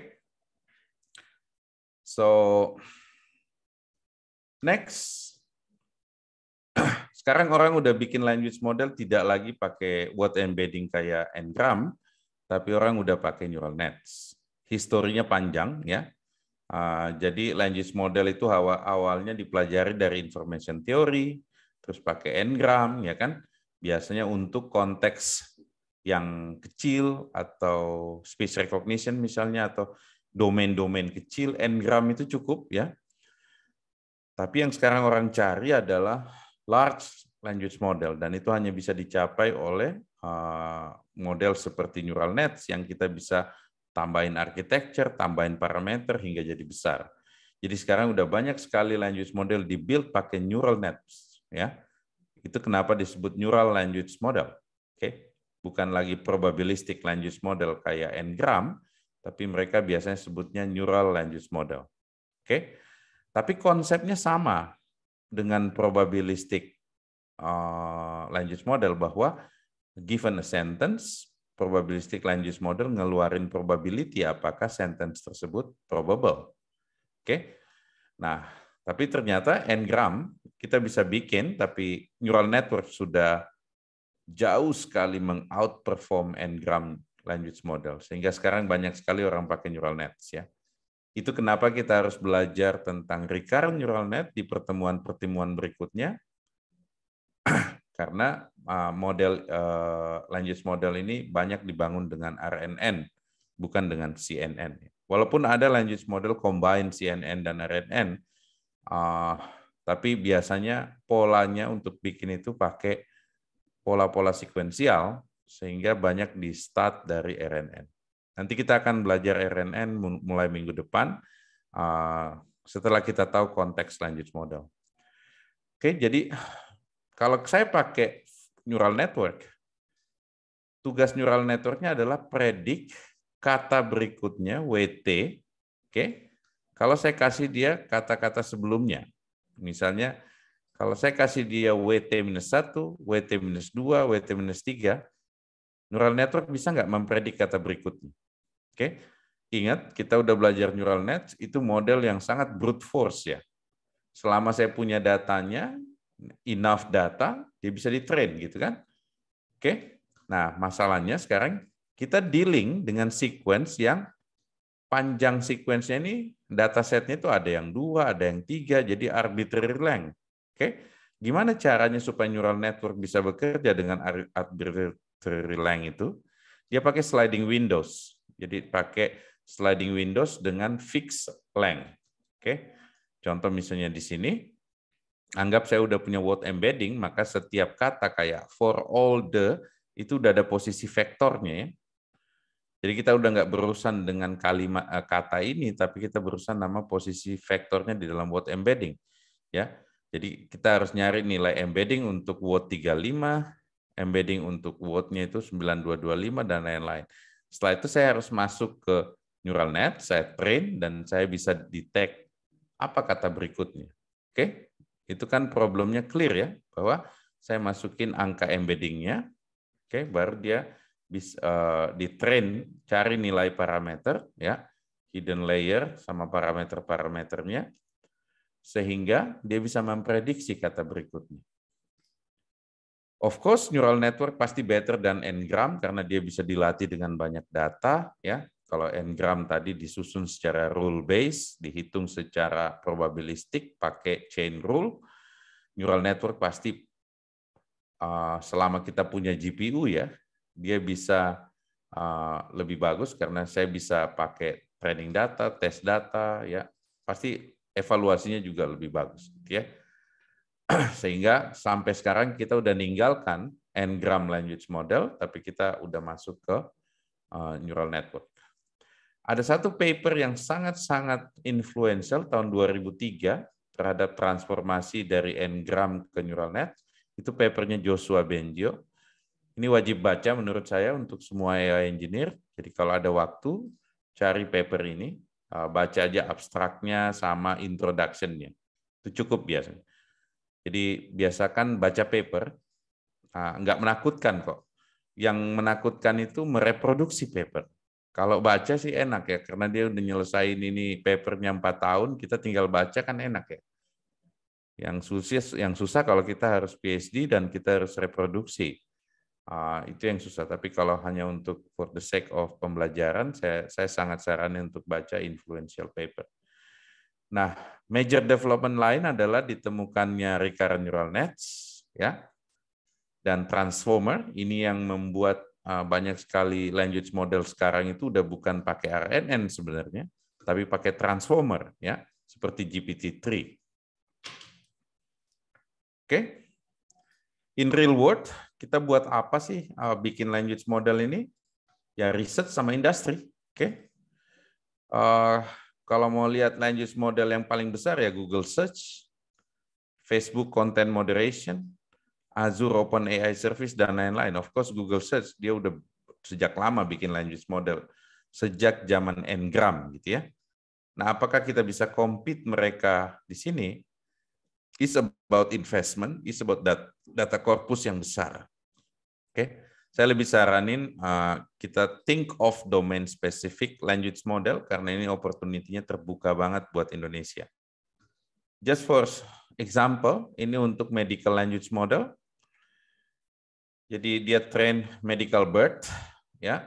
So next sekarang orang udah bikin language model tidak lagi pakai word embedding kayak Ngram, tapi orang udah pakai neural nets historinya panjang ya. Ah, jadi language model itu awalnya dipelajari dari information theory, terus pakai engram ya kan. Biasanya untuk konteks yang kecil atau speech recognition misalnya atau domain-domain kecil engram itu cukup ya. Tapi yang sekarang orang cari adalah large language model dan itu hanya bisa dicapai oleh ah, model seperti neural nets yang kita bisa tambahin architecture, tambahin parameter hingga jadi besar. Jadi sekarang udah banyak sekali language model di build pakai neural nets, ya. Itu kenapa disebut neural language model. Oke. Okay? Bukan lagi probabilistic language model kayak n-gram, tapi mereka biasanya sebutnya neural language model. Oke. Okay? Tapi konsepnya sama dengan probabilistic uh, eh, language model bahwa given a sentence, probabilistic language model ngeluarin probability apakah sentence tersebut probable. Oke. Okay? Nah, tapi ternyata n-gram kita bisa bikin tapi neural network sudah jauh sekali mengoutperform n-gram language model sehingga sekarang banyak sekali orang pakai neural nets ya. Itu kenapa kita harus belajar tentang recurrent neural net di pertemuan-pertemuan berikutnya karena ah, model eh, lanjut model ini banyak dibangun dengan RNN bukan dengan CNN. Walaupun ada lanjut model combine CNN dan RNN, ah, tapi biasanya polanya untuk bikin itu pakai pola-pola sekuensial sehingga banyak di start dari RNN. Nanti kita akan belajar RNN mulai minggu depan ah, setelah kita tahu konteks lanjut model. Oke, jadi kalau saya pakai neural network, tugas neural networknya adalah predik kata berikutnya WT, oke? Okay? Kalau saya kasih dia kata-kata sebelumnya, misalnya kalau saya kasih dia wt minus satu, wt minus dua, wt minus tiga, neural network bisa nggak mempredik kata berikutnya? Oke, okay? ingat kita udah belajar neural net, itu model yang sangat brute force ya. Selama saya punya datanya, enough data, dia bisa di-train gitu kan. Oke. Nah, masalahnya sekarang kita dealing dengan sequence yang panjang sequence-nya ini datasetnya itu ada yang dua, ada yang tiga, jadi arbitrary length. Oke. Gimana caranya supaya neural network bisa bekerja dengan arbitrary length itu? Dia pakai sliding windows. Jadi pakai sliding windows dengan fixed length. Oke. Contoh misalnya di sini anggap saya udah punya word embedding, maka setiap kata kayak for all the itu udah ada posisi vektornya ya. Jadi kita udah nggak berurusan dengan kalimat eh, kata ini, tapi kita berurusan nama posisi vektornya di dalam word embedding. Ya, jadi kita harus nyari nilai embedding untuk word 35, embedding untuk wordnya itu 9225 dan lain-lain. Setelah itu saya harus masuk ke neural net, saya train dan saya bisa detect apa kata berikutnya. Oke? Okay? itu kan problemnya clear ya bahwa saya masukin angka embeddingnya, oke, okay, baru dia bisa uh, eh, di train cari nilai parameter ya hidden layer sama parameter-parameternya sehingga dia bisa memprediksi kata berikutnya. Of course, neural network pasti better than n karena dia bisa dilatih dengan banyak data, ya kalau engram tadi disusun secara rule base, dihitung secara probabilistik pakai chain rule, neural network pasti ah, selama kita punya GPU ya, dia bisa ah, lebih bagus karena saya bisa pakai training data, test data ya. Pasti evaluasinya juga lebih bagus ya. Sehingga sampai sekarang kita udah ninggalkan engram language model, tapi kita udah masuk ke ah, neural network. Ada satu paper yang sangat-sangat influential tahun 2003 terhadap transformasi dari engram ke neural net. Itu papernya Joshua Benjo. Ini wajib baca menurut saya untuk semua AI engineer. Jadi kalau ada waktu, cari paper ini. Uh, baca aja abstraknya sama introduction-nya. Itu cukup biasa. Jadi biasakan baca paper. Nah, nggak menakutkan kok. Yang menakutkan itu mereproduksi paper kalau baca sih enak ya, karena dia udah nyelesain ini papernya 4 tahun, kita tinggal baca kan enak ya. Yang susah, yang susah kalau kita harus PhD dan kita harus reproduksi. Uh, itu yang susah. Tapi kalau hanya untuk for the sake of pembelajaran, saya, saya sangat saranin untuk baca influential paper. Nah, major development lain adalah ditemukannya recurrent neural nets, ya, dan transformer. Ini yang membuat Ah, banyak sekali language model sekarang itu udah bukan pakai RNN sebenarnya, tapi pakai transformer ya, seperti GPT-3. Oke. In real world, kita buat apa sih ah, bikin language model ini? Ya riset sama industri, oke? Uh, kalau mau lihat language model yang paling besar ya Google Search, Facebook Content Moderation, Azure Open AI Service dan lain-lain. Of course Google Search dia udah sejak lama bikin language model sejak zaman Ngram gitu ya. Nah, apakah kita bisa compete mereka di sini? It's about investment, it's about data, data corpus yang besar. Oke. Okay? Saya lebih saranin uh, kita think of domain specific language model karena ini opportunity-nya terbuka banget buat Indonesia. Just for example, ini untuk medical language model jadi dia train medical bird ya.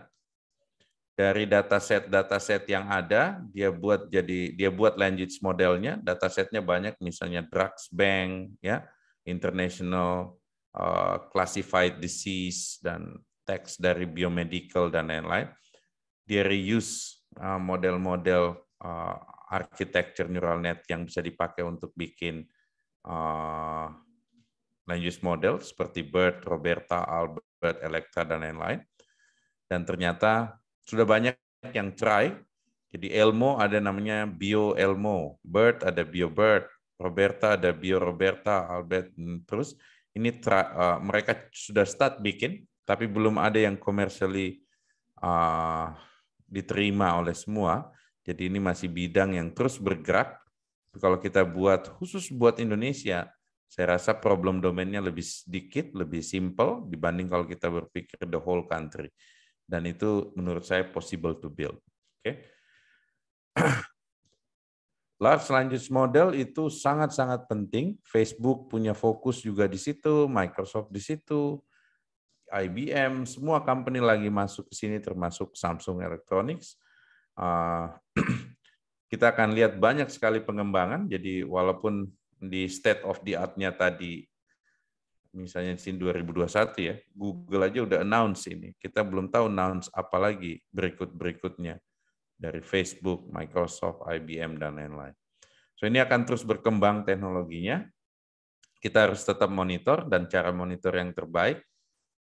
Dari dataset-dataset yang ada, dia buat jadi dia buat language modelnya. Datasetnya banyak, misalnya drugs bank, ya, international uh, classified disease dan teks dari biomedical dan lain-lain. Dia reuse uh, model-model uh, architecture neural net yang bisa dipakai untuk bikin uh, use model seperti Bert, Roberta, Albert, Electra, dan lain-lain. Dan ternyata sudah banyak yang try. Jadi Elmo ada namanya Bio Elmo, Bert ada Bio Bird, Roberta ada Bio Roberta, Albert, terus ini try, uh, eh, mereka sudah start bikin, tapi belum ada yang commercially uh, diterima oleh semua. Jadi ini masih bidang yang terus bergerak. Kalau kita buat khusus buat Indonesia, saya rasa problem domainnya lebih sedikit, lebih simple dibanding kalau kita berpikir the whole country. Dan itu menurut saya possible to build. Oke. Okay. Large language model itu sangat-sangat penting. Facebook punya fokus juga di situ, Microsoft di situ, IBM, semua company lagi masuk ke sini termasuk Samsung Electronics. Ah, kita akan lihat banyak sekali pengembangan. Jadi walaupun di state of the art-nya tadi, misalnya di sini 2021 ya, Google aja udah announce ini. Kita belum tahu announce apa lagi berikut-berikutnya dari Facebook, Microsoft, IBM, dan lain-lain. So ini akan terus berkembang teknologinya. Kita harus tetap monitor dan cara monitor yang terbaik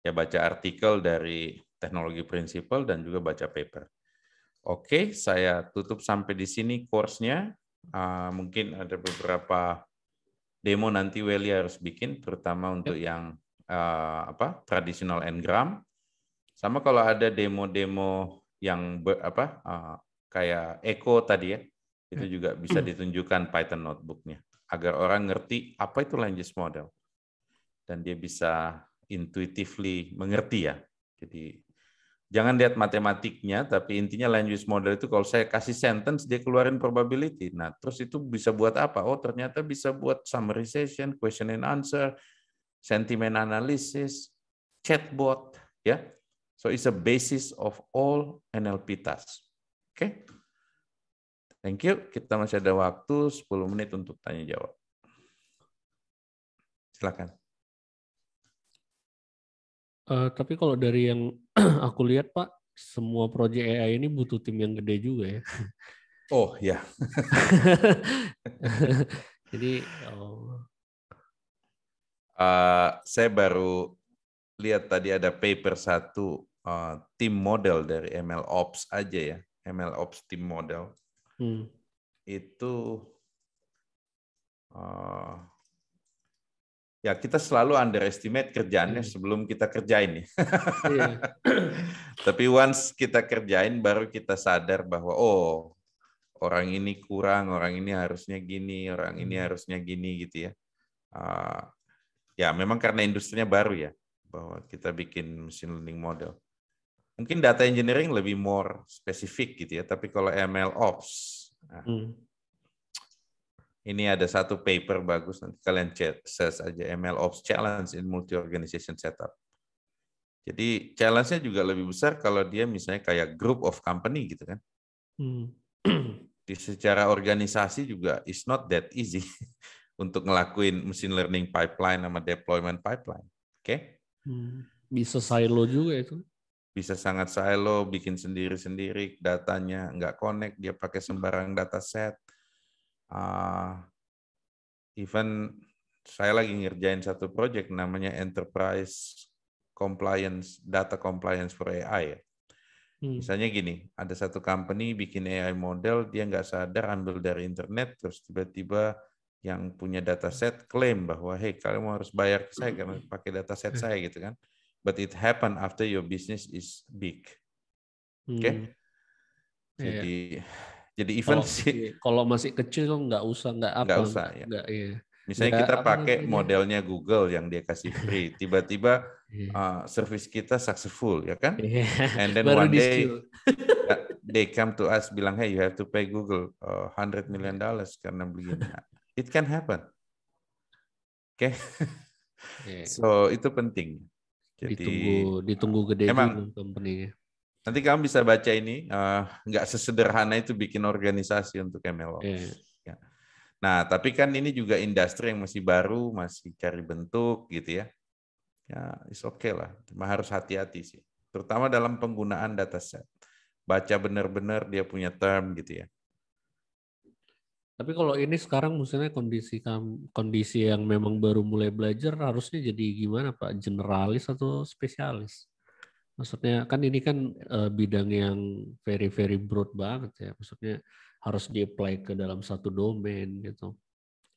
ya baca artikel dari teknologi prinsipal dan juga baca paper. Oke, saya tutup sampai di sini course-nya. Ah, mungkin ada beberapa demo nanti Welly harus bikin terutama untuk yep. yang uh, apa tradisional engram sama kalau ada demo-demo yang ber, apa uh, kayak Echo tadi ya itu juga bisa ditunjukkan Python notebooknya agar orang ngerti apa itu language model dan dia bisa intuitively mengerti ya jadi jangan lihat matematiknya, tapi intinya language model itu kalau saya kasih sentence, dia keluarin probability. Nah, terus itu bisa buat apa? Oh, ternyata bisa buat summarization, question and answer, sentiment analysis, chatbot, ya. Yeah. So it's a basis of all NLP tasks. Oke. Okay? Thank you. Kita masih ada waktu 10 menit untuk tanya jawab. Silakan. Uh, tapi kalau dari yang aku lihat Pak, semua proyek AI ini butuh tim yang gede juga ya. Oh ya. Jadi oh. Uh, saya baru lihat tadi ada paper satu uh, tim model dari ML Ops aja ya, ML Ops tim model. Hmm. Itu uh, ya kita selalu underestimate kerjaannya hmm. sebelum kita kerjain nih. Iya. Tapi once kita kerjain baru kita sadar bahwa oh orang ini kurang, orang ini harusnya gini, orang ini hmm. harusnya gini gitu ya. Uh, ya memang karena industrinya baru ya bahwa kita bikin machine learning model. Mungkin data engineering lebih more spesifik gitu ya, tapi kalau ML ops, nah, hmm ini ada satu paper bagus nanti kalian search saja ML Ops Challenge in Multi Organization Setup. Jadi challenge-nya juga lebih besar kalau dia misalnya kayak group of company gitu kan. Hmm. Di secara organisasi juga is not that easy untuk ngelakuin machine learning pipeline sama deployment pipeline. Oke? Okay? Hmm. Bisa silo juga itu. Bisa sangat silo, bikin sendiri-sendiri, datanya nggak connect, dia pakai sembarang data set uh, even saya lagi ngerjain satu project namanya enterprise compliance data compliance for AI. Ya. Hmm. Misalnya gini, ada satu company bikin AI model, dia nggak sadar ambil dari internet, terus tiba-tiba yang punya dataset klaim bahwa hey kalian harus bayar ke saya karena pakai dataset saya gitu kan. But it happen after your business is big. Hmm. Oke. Okay? Iya. Hmm. Jadi yeah. Jadi event kalau, sih kalau masih kecil nggak usah nggak apa. Nggak usah ya. Nggak, iya. Misalnya nggak, kita pakai apa, modelnya Google yang dia kasih free, tiba-tiba iya. uh, service kita successful, ya kan? Iya. And then Baru one day ya, they come to us bilang, hey, you have to pay Google uh, 100 million dollars karena begini. Nah, it can happen. Oke, okay? yeah. so itu penting. Jadi, ditunggu, ditunggu gede emang, company Nanti kamu bisa baca ini, uh, sesederhana itu bikin organisasi untuk MLO. Yeah. Ya. Nah, tapi kan ini juga industri yang masih baru, masih cari bentuk gitu ya. Ya, is oke okay lah. Cuma harus hati-hati sih. Terutama dalam penggunaan dataset. Baca benar-benar dia punya term gitu ya. Tapi kalau ini sekarang misalnya kondisi kondisi yang memang baru mulai belajar harusnya jadi gimana Pak? Generalis atau spesialis? Maksudnya kan ini kan uh, bidang yang very very broad banget ya. Maksudnya harus di-apply ke dalam satu domain gitu.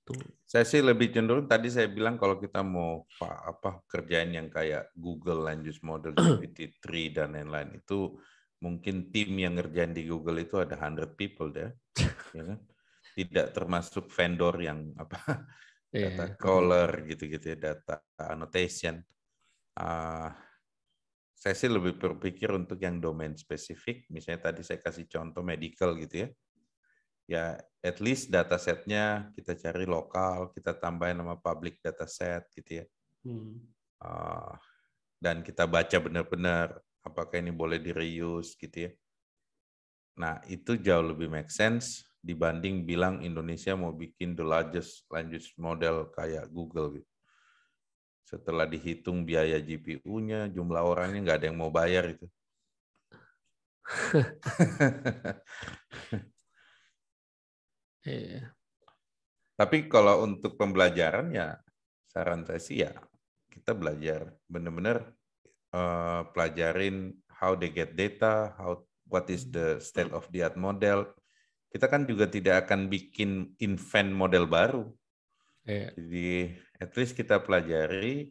Tuh. Saya sih lebih cenderung tadi saya bilang kalau kita mau apa kerjaan yang kayak Google lanjut model GPT-3 dan lain-lain itu mungkin tim yang ngerjain di Google itu ada 100 people deh. ya kan? Tidak termasuk vendor yang apa iya, data yeah. Iya. gitu-gitu ya, data annotation. Uh, saya sih lebih berpikir untuk yang domain spesifik, misalnya tadi saya kasih contoh medical gitu ya. Ya, at least datasetnya kita cari lokal, kita tambahin nama public dataset gitu ya. Hmm. Uh, dan kita baca benar-benar apakah ini boleh di reuse gitu ya. Nah, itu jauh lebih make sense dibanding bilang Indonesia mau bikin the largest language model kayak Google gitu setelah dihitung biaya GPU-nya, jumlah orangnya nggak ada yang mau bayar itu. Iya. Tapi kalau untuk pembelajaran ya saran saya sih ya kita belajar benar-benar uh, eh, pelajarin how they get data, how what is the hmm. state of the art model. Kita kan juga tidak akan bikin invent model baru. Yeah. Jadi at least kita pelajari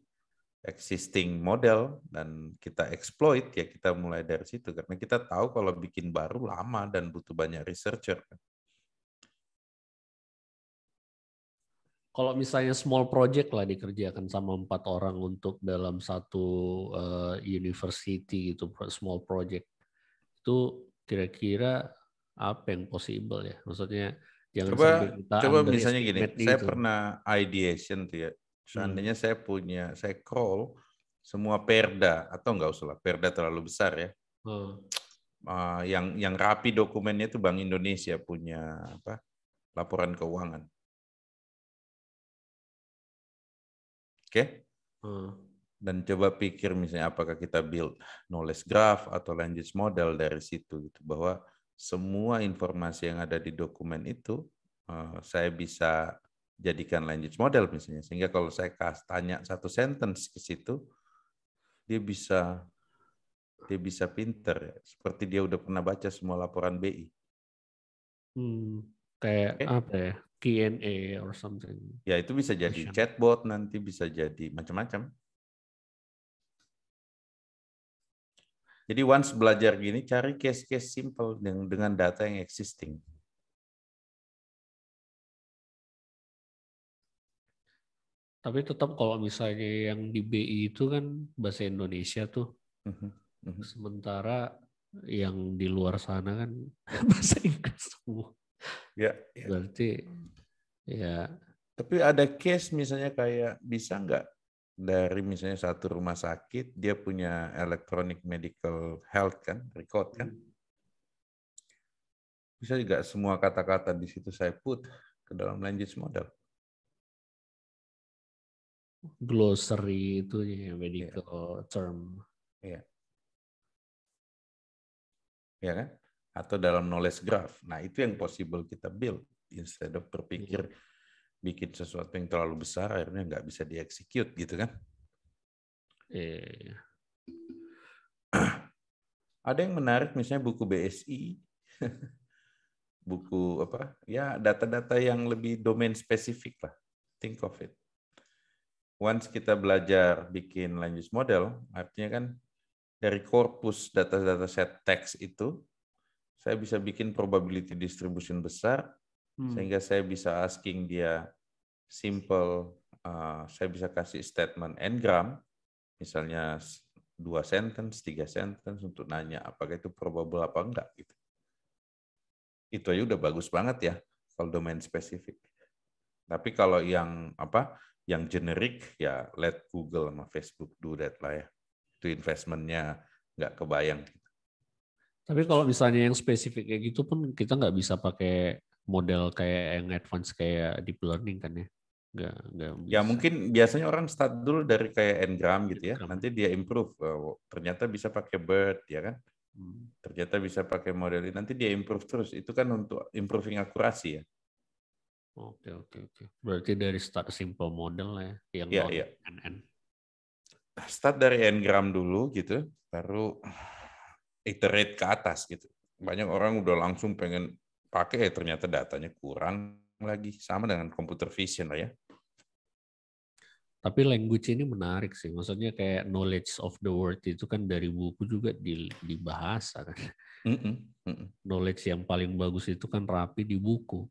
existing model dan kita exploit ya kita mulai dari situ karena kita tahu kalau bikin baru lama dan butuh banyak researcher. Kan. Kalau misalnya small project lah dikerjakan sama empat orang untuk dalam satu eh, university gitu small project itu kira-kira apa yang possible ya? Maksudnya Jangan coba coba misalnya gini, saya itu. pernah ideation tuh ya. Hmm. Seandainya hmm. saya punya, saya call semua perda atau enggak usah lah, perda terlalu besar ya. Hmm. Uh, yang yang rapi dokumennya itu Bank Indonesia punya apa? laporan keuangan. Oke? Okay? Hmm. Dan coba pikir misalnya apakah kita build knowledge graph atau language model dari situ gitu bahwa semua informasi yang ada di dokumen itu eh, saya bisa jadikan language model misalnya sehingga kalau saya tanya satu sentence ke situ dia bisa dia bisa pinter seperti dia udah pernah baca semua laporan BI hmm, kayak okay. apa ya Q&A or something ya itu bisa jadi chatbot nanti bisa jadi macam-macam Jadi once belajar gini, cari case-case simple dengan data yang existing. Tapi tetap kalau misalnya yang di BI itu kan bahasa Indonesia tuh. Mhm, mhm. Sementara yang di luar sana kan bahasa Inggris semua. Ya, ya. Berarti ya. Tapi ada case misalnya kayak bisa nggak dari misalnya satu rumah sakit dia punya electronic medical health kan record kan hmm. bisa juga semua kata-kata di situ saya put ke dalam language model glossary itu ya iya. medical yeah. term ya yeah. ya kan atau dalam knowledge graph nah itu yang possible kita build instead of berpikir yeah bikin sesuatu yang terlalu besar akhirnya nggak bisa dieksekut gitu kan? Eh. Ada yang menarik misalnya buku BSI, buku apa? Ya data-data yang lebih domain spesifik lah. Think of it. Once kita belajar bikin language model, artinya kan dari korpus data-data set teks itu, saya bisa bikin probability distribution besar, hmm. sehingga saya bisa asking dia simple uh, saya bisa kasih statement n-gram, misalnya dua sentence, tiga sentence untuk nanya apakah itu probable apa enggak gitu. Itu aja udah bagus banget ya kalau domain spesifik. Tapi kalau yang apa yang generik ya let Google sama Facebook do that lah ya. Itu investmentnya nggak kebayang. Gitu. Tapi kalau misalnya yang spesifik kayak gitu pun kita nggak bisa pakai model kayak yang advance kayak deep learning kan ya? nggak ya, bisa. ya mungkin biasanya orang start dulu dari kayak engram gitu ya nanti dia improve oh, ternyata bisa pakai bird ya kan hmm. ternyata bisa pakai model ini. nanti dia improve terus itu kan untuk improving akurasi ya oke oke oke berarti dari start simple model ya yang ya, ya. NN. start dari engram dulu gitu baru iterate ke atas gitu banyak orang udah langsung pengen pakai eh, ternyata datanya kurang lagi sama dengan computer vision lah ya tapi language ini menarik sih. Maksudnya kayak knowledge of the world itu kan dari buku juga di, di kan. Mm -mm, mm Knowledge yang paling bagus itu kan rapi di buku.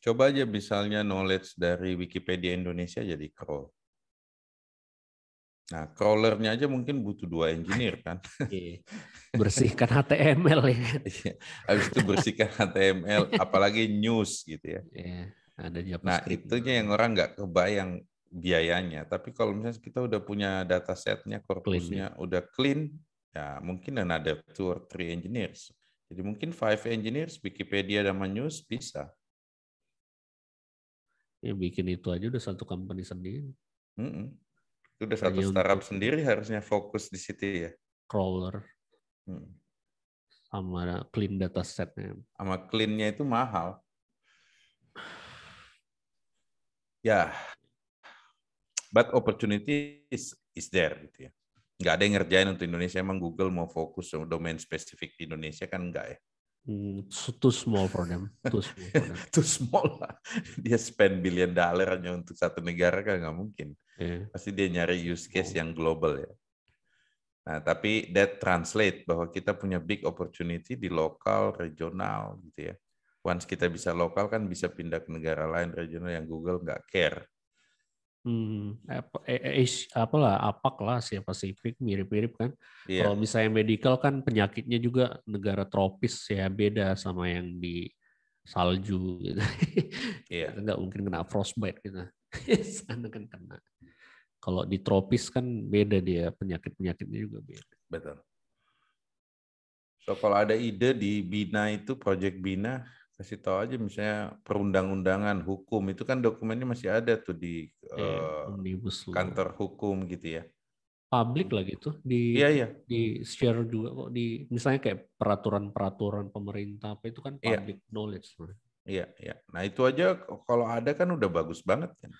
Coba aja misalnya knowledge dari Wikipedia Indonesia jadi crawl. Nah, crawlernya aja mungkin butuh dua engineer kan. Iya, bersihkan HTML ya. Iya, habis itu bersihkan HTML, apalagi news gitu ya. Iya, ada Nah, itunya yang orang nggak kebayang biayanya. Tapi kalau misalnya kita udah punya data setnya, korpusnya clean. udah clean, ya mungkin ada two or three engineers. Jadi mungkin five engineers, Wikipedia dan Manus bisa. Ya bikin itu aja udah satu company sendiri. Mm -mm. Itu udah satu startup sendiri harusnya fokus di situ ya. Crawler. Hmm. Sama clean data setnya, Sama cleannya itu mahal. Ya, But opportunity is, is there gitu ya. Nggak ada yang ngerjain untuk Indonesia. Emang Google mau fokus sama domain spesifik di Indonesia kan enggak ya? Hmm, too small for them. Too small. For them. too small lah. Dia spend billion dollar hanya untuk satu negara kan nggak mungkin. Yeah. Pasti dia nyari use case yang global ya. Nah, tapi that translate bahwa kita punya big opportunity di lokal, regional gitu ya. Once kita bisa lokal kan bisa pindah ke negara lain regional yang Google nggak care. Hmm, eh, eh, apa lah, apak lah, Asia Pasifik mirip-mirip kan. Yeah. Kalau misalnya medical kan penyakitnya juga negara tropis ya beda sama yang di salju gitu. Yeah. Enggak mungkin kena frostbite gitu. Sana kan kena. Kalau di tropis kan beda dia penyakit-penyakitnya juga beda. Betul. So kalau ada ide di Bina itu Project Bina kasih tahu aja misalnya perundang-undangan hukum itu kan dokumennya masih ada tuh di uh, kantor hukum gitu ya publik lah gitu di iya, iya. di share juga kok di misalnya kayak peraturan-peraturan pemerintah apa itu kan iya. public iya. knowledge iya iya nah itu aja kalau ada kan udah bagus banget kan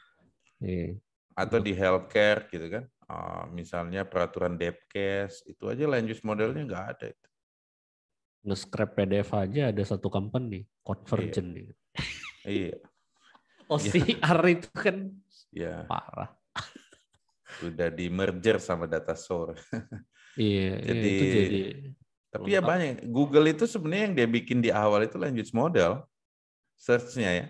iya. atau di healthcare gitu kan uh, misalnya peraturan Depkes itu aja lanjut modelnya nggak ada itu nge-scrap PDF aja ada satu company Convergent iya. iya. OCR iya. itu kan iya. parah. Udah di merger sama data source iya, iya, jadi, iya, itu jadi tapi ya banyak. Google itu sebenarnya yang dia bikin di awal itu lanjut model searchnya ya.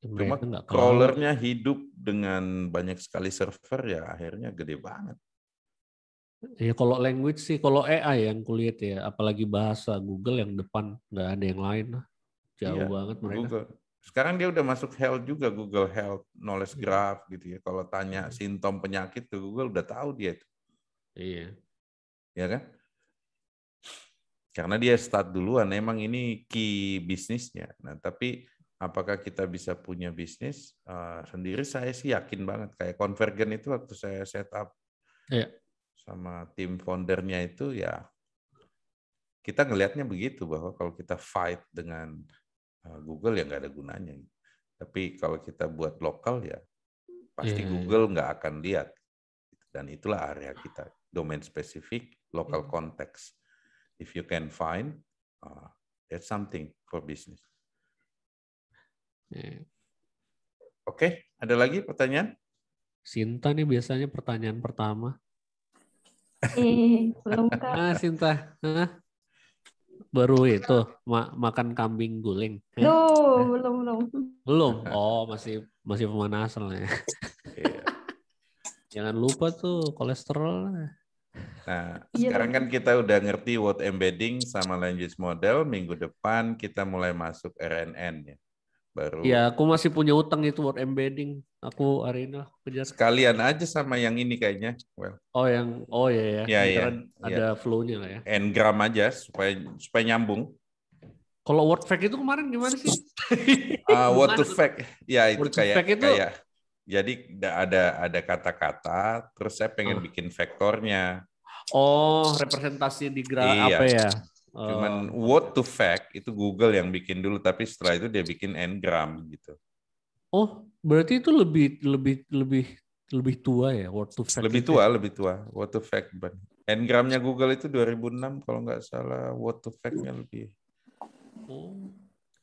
Cuma crawlernya hidup dengan banyak sekali server ya akhirnya gede banget. Ya kalau language sih, kalau AI yang kulihat ya, apalagi bahasa Google yang depan nggak ada yang lain lah. Iya, Jauh iya, banget mereka. Google. Sekarang dia udah masuk health juga Google Health Knowledge iya. Graph gitu ya. Kalau tanya iya. sintom penyakit tuh Google udah tahu dia itu. Iya. Ya kan? Karena dia start duluan, emang ini key bisnisnya. Nah, tapi apakah kita bisa punya bisnis uh, sendiri? Saya sih yakin banget. Kayak konvergen itu waktu saya setup Iya sama tim foundernya itu ya kita ngelihatnya begitu bahwa kalau kita fight dengan eh, Google ya nggak ada gunanya. Tapi kalau kita buat lokal ya pasti yeah. Google nggak akan lihat. Dan itulah area kita, domain spesifik, local yeah. Hmm. context. If you can find, uh, that's something for business. Yeah. Oke, okay, ada lagi pertanyaan? Sinta nih biasanya pertanyaan pertama. Eh, belum kak. Ah, Sinta. Hah? Baru itu ma makan kambing guling. Loh, belum, belum. Belum. Oh, masih masih pemanasan ya. Iya. Jangan lupa tuh kolesterol. Nah, iya. sekarang kan kita udah ngerti word embedding sama language model. Minggu depan kita mulai masuk RNN ya baru. Iya, aku masih punya utang itu word embedding. Aku hari ini lah Sekalian aja sama yang ini kayaknya. Well. Oh yang oh ya ya. ya, ya ada ya. flow lah ya. Engram aja supaya supaya nyambung. Kalau word fact itu kemarin gimana sih? Uh, word to fact. Ya itu word kayak fact itu... kayak jadi ada ada kata-kata terus saya pengen uh. bikin vektornya. Oh, representasi di graf iya. apa ya? Cuman oh. what to fact itu Google yang bikin dulu, tapi setelah itu dia bikin engram gitu. Oh, berarti itu lebih lebih lebih lebih tua ya what to fact. Lebih tua, itu? Ya? lebih tua. What to fact ban. Engramnya Google itu 2006 kalau nggak salah. What to Factnya lebih. Oh.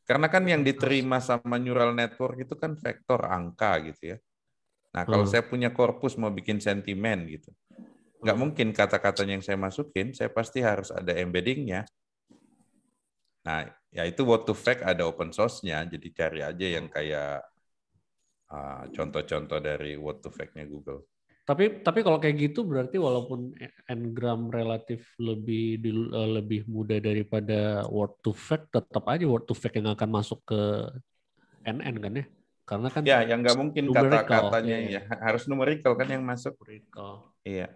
Karena kan yang diterima sama neural network itu kan vektor angka gitu ya. Nah, kalau hmm. saya punya korpus mau bikin sentimen gitu. Nggak hmm. mungkin kata-katanya yang saya masukin, saya pasti harus ada embeddingnya Nah, ya itu what to fact ada open source-nya, jadi cari aja yang kayak contoh ah, contoh-contoh dari what to fact-nya Google. Tapi tapi kalau kayak gitu berarti walaupun ngram relatif lebih eh, lebih mudah daripada word to fact, tetap aja word to fact yang akan masuk ke NN kan ya? Karena kan ya yang nggak mungkin kata-katanya iya, iya. ya. ya harus numerical kan yang masuk. Numerical. Iya.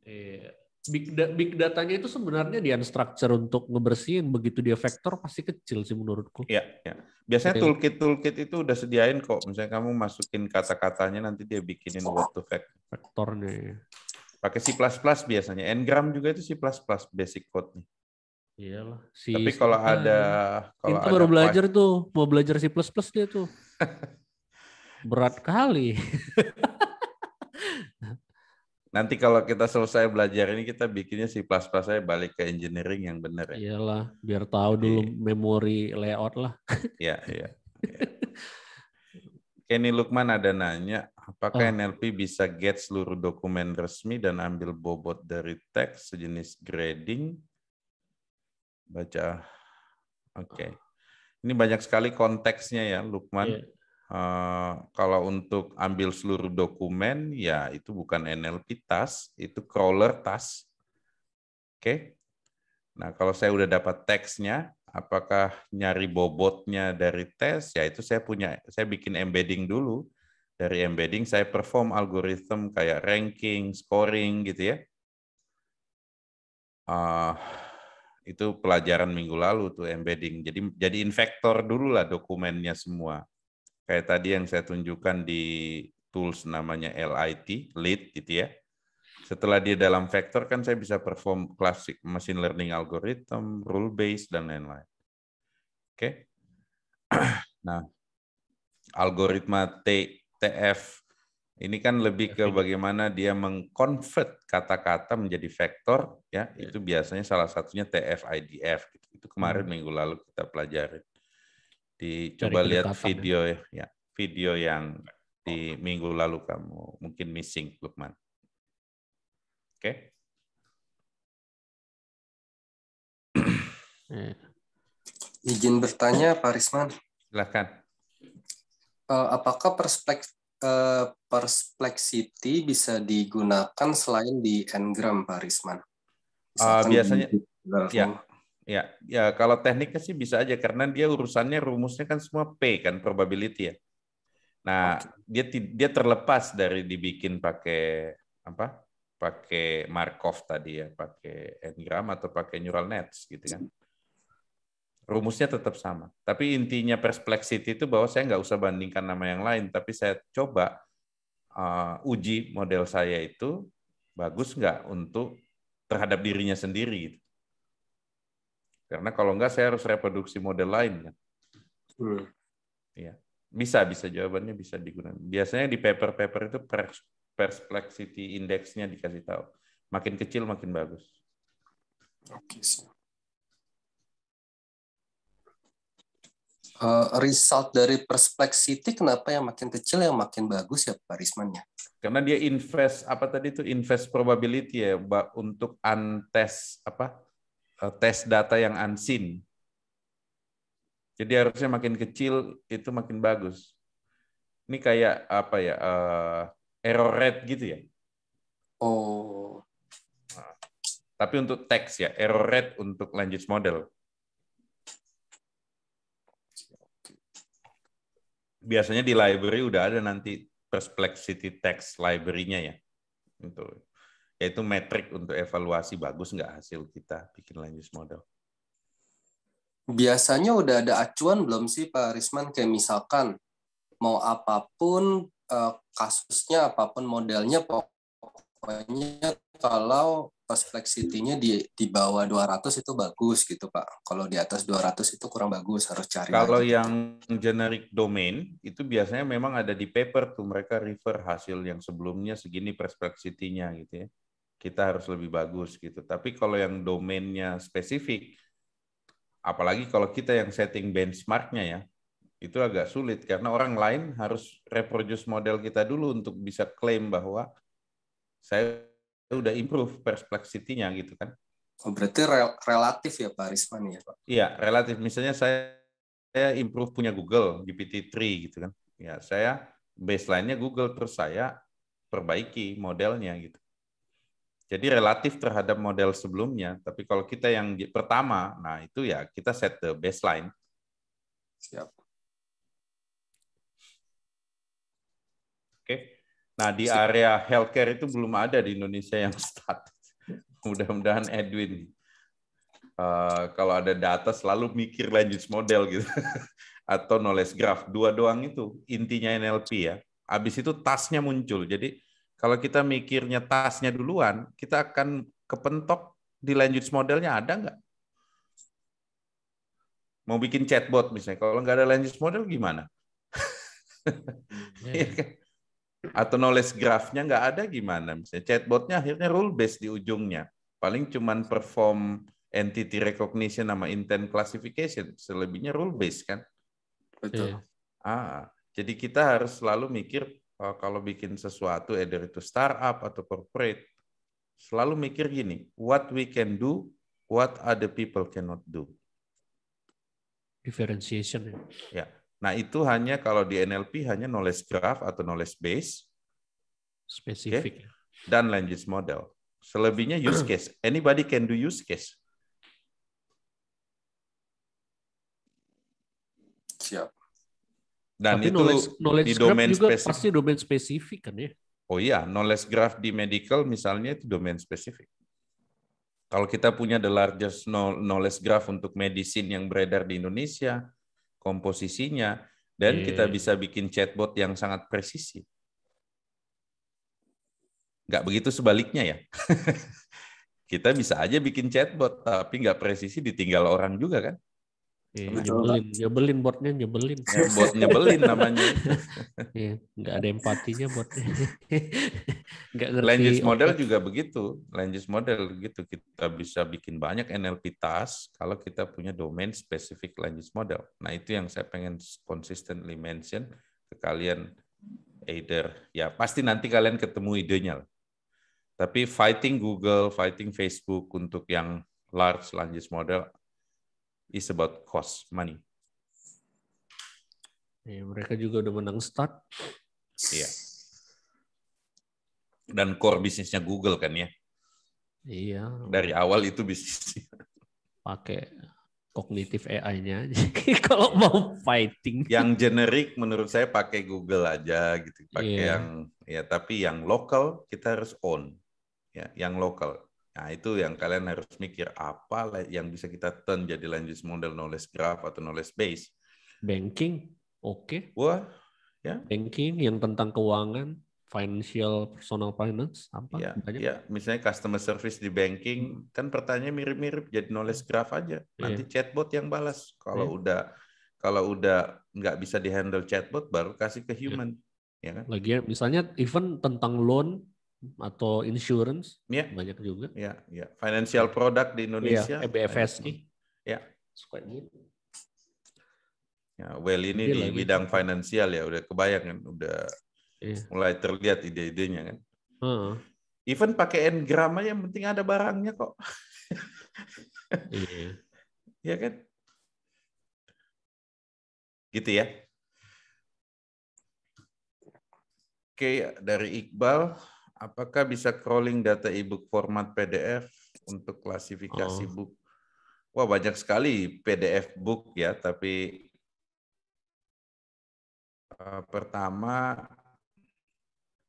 Iya big, da big datanya itu sebenarnya di unstructure untuk ngebersihin begitu dia vektor pasti kecil sih menurutku. Iya, ya. Biasanya Jadi, toolkit toolkit itu udah sediain kok. Misalnya kamu masukin kata-katanya nanti dia bikinin word to vector. Vektornya. Pakai C++ biasanya. Ngram juga itu C++ basic code nih. Iyalah. Si Tapi kalau ada ya? kalau itu ada baru belajar tuh, mau belajar C++ dia tuh. Berat kali. Nanti kalau kita selesai belajar ini kita bikinnya si plus plus saya balik ke engineering yang benar ya. Iyalah, biar tahu dulu yeah. memori layout lah. Iya, iya. iya. Kenny Lukman ada nanya, apakah oh. Ah. NLP bisa get seluruh dokumen resmi dan ambil bobot dari teks sejenis grading? Baca. Oke. Okay. Ah. Ini banyak sekali konteksnya ya, Lukman. Yeah. Eh, kalau untuk ambil seluruh dokumen, ya itu bukan NLP task, itu crawler task. Oke. Okay? Nah, kalau saya udah dapat teksnya, apakah nyari bobotnya dari tes? Ya itu saya punya, saya bikin embedding dulu. Dari embedding saya perform algoritma kayak ranking, scoring gitu ya. Uh, itu pelajaran minggu lalu tuh embedding. Jadi jadi infektor dulu lah dokumennya semua kayak tadi yang saya tunjukkan di tools namanya LIT, LIT gitu ya. Setelah dia dalam vektor kan saya bisa perform klasik machine learning algorithm, rule based dan lain-lain. Oke. Okay. Nah, algoritma T, TF ini kan lebih ke bagaimana dia mengkonvert kata-kata menjadi vektor ya. ya, itu biasanya salah satunya TF IDF gitu. Itu kemarin hmm. minggu lalu kita pelajari. Coba lihat ya. video ya. ya, video yang di minggu lalu kamu mungkin missing, Lukman. Oke? Okay? Izin bertanya, Pak Risman. Silakan. Eh, apakah perspektif eh, bisa digunakan selain di engram Pak Risman? uh, biasanya, di, ya, Ya, ya kalau tekniknya sih bisa aja karena dia urusannya rumusnya kan semua P kan probability ya. Nah, okay. dia dia terlepas dari dibikin pakai apa? Pakai Markov tadi ya, pakai engram atau pakai neural nets gitu kan. Rumusnya tetap sama. Tapi intinya perplexity itu bahwa saya nggak usah bandingkan nama yang lain, tapi saya coba uh, uji model saya itu bagus nggak untuk terhadap dirinya sendiri gitu. Karena kalau enggak saya harus reproduksi model lain kan. Hmm. Ya. Bisa bisa jawabannya bisa digunakan. Biasanya di paper-paper itu pers perplexity indexnya dikasih tahu. Makin kecil makin bagus. Oke okay, Uh, eh, result dari perplexity kenapa yang makin kecil yang makin bagus ya Pak Risman ya? Karena dia invest apa tadi itu invest probability ya untuk untest apa Eh, tes data yang unseen. Jadi harusnya makin kecil itu makin bagus. Ini kayak apa ya? Uh, error rate gitu ya. Oh. tapi untuk teks ya, error rate untuk language model. Biasanya di library udah ada nanti perplexity text library-nya ya. Untuk gitu yaitu metrik untuk evaluasi bagus nggak hasil kita bikin language model. Biasanya udah ada acuan belum sih Pak Risman kayak misalkan mau apapun eh, kasusnya apapun modelnya pokoknya kalau complexity-nya di di bawah 200 itu bagus gitu Pak. Kalau di atas 200 itu kurang bagus, harus cari. Kalau lagi. yang generic domain itu biasanya memang ada di paper tuh mereka refer hasil yang sebelumnya segini perspektifnya gitu ya kita harus lebih bagus gitu. Tapi kalau yang domainnya spesifik, apalagi kalau kita yang setting benchmarknya ya, itu agak sulit karena orang lain harus reproduce model kita dulu untuk bisa klaim bahwa saya udah improve perplexity-nya gitu kan. Oh, berarti rel relatif ya Pak Risman ya Pak? Iya, relatif. Misalnya saya, saya improve punya Google GPT-3 gitu kan. Ya, saya baseline-nya Google terus saya perbaiki modelnya gitu. Jadi relatif terhadap model sebelumnya, tapi kalau kita yang pertama, nah itu ya kita set the baseline. Siap. Oke. Nah, di area healthcare itu belum ada di Indonesia yang start. Mudah-mudahan Edwin uh, kalau ada data selalu mikir lanjut model gitu atau knowledge graph. Dua doang itu intinya NLP ya. Habis itu tasnya muncul. Jadi kalau kita mikirnya tasnya duluan, kita akan kepentok di language modelnya ada nggak? Mau bikin chatbot misalnya, kalau nggak ada language model gimana? yeah. Iya kan? Atau knowledge graph-nya nggak ada gimana? Misalnya chatbotnya akhirnya rule based di ujungnya, paling cuman perform entity recognition sama intent classification, selebihnya rule based kan? Betul. Yeah. Ah, jadi kita harus selalu mikir Eh, kalau bikin sesuatu either itu startup atau corporate selalu mikir gini, what we can do, what other people cannot do. Differentiation ya. ya. Nah, itu hanya kalau di NLP hanya knowledge graph atau knowledge base spesifik okay? Ya. dan language model. Selebihnya use case. Anybody can do use case. Siap. Dan Tapi itu knowledge, knowledge di domain spesifik. pasti domain spesifik kan ya? Oh iya, knowledge graph di medical misalnya itu domain spesifik. Kalau kita punya the largest knowledge graph untuk medicine yang beredar di Indonesia, komposisinya, dan yeah. kita iya. bisa bikin chatbot yang sangat presisi. Nggak begitu sebaliknya ya. kita bisa aja bikin chatbot, tapi nggak presisi ditinggal orang juga kan. Iya, nyebelin, nyebelin botnya nyebelin. Ya, bot nyebelin namanya. Iya, nggak ada empatinya botnya. nggak ngerti. Language model okay. juga begitu. Language model gitu kita bisa bikin banyak NLP task kalau kita punya domain spesifik language model. Nah itu yang saya pengen consistently mention ke kalian either ya pasti nanti kalian ketemu idenya lah. Tapi fighting Google, fighting Facebook untuk yang large language model is about cost, money. Ya, mereka juga udah menang start. Iya. Dan core bisnisnya Google kan ya. Iya. Dari awal itu bisnisnya. Pakai kognitif AI-nya. Jadi kalau mau fighting. Yang generik menurut saya pakai Google aja gitu. Pakai yeah. yang ya tapi yang lokal kita harus own. Ya, yang lokal. Nah, itu yang kalian harus mikir apa yang bisa kita turn jadi language model knowledge graph atau knowledge base. Banking, oke. Okay. Wah, ya. Banking yang tentang keuangan, financial personal finance apa ya, Ya, misalnya customer service di banking kan pertanyaan mirip-mirip jadi knowledge graph aja. Nanti yeah. chatbot yang balas. Kalau yeah. udah kalau udah nggak bisa dihandle chatbot baru kasih ke iya. human. yeah. Ya kan? Lagi misalnya even tentang loan atau insurance ya. banyak juga ya ya financial product di Indonesia ya, EBFS nih ya ya well ini di gitu. bidang finansial ya udah kebayang kan udah ya. mulai terlihat ide-idenya kan hmm. even pakai engram aja yang penting ada barangnya kok iya ya kan gitu ya oke dari Iqbal Apakah bisa crawling data ebook format PDF untuk klasifikasi oh. book? Wah banyak sekali PDF book ya, tapi eh, pertama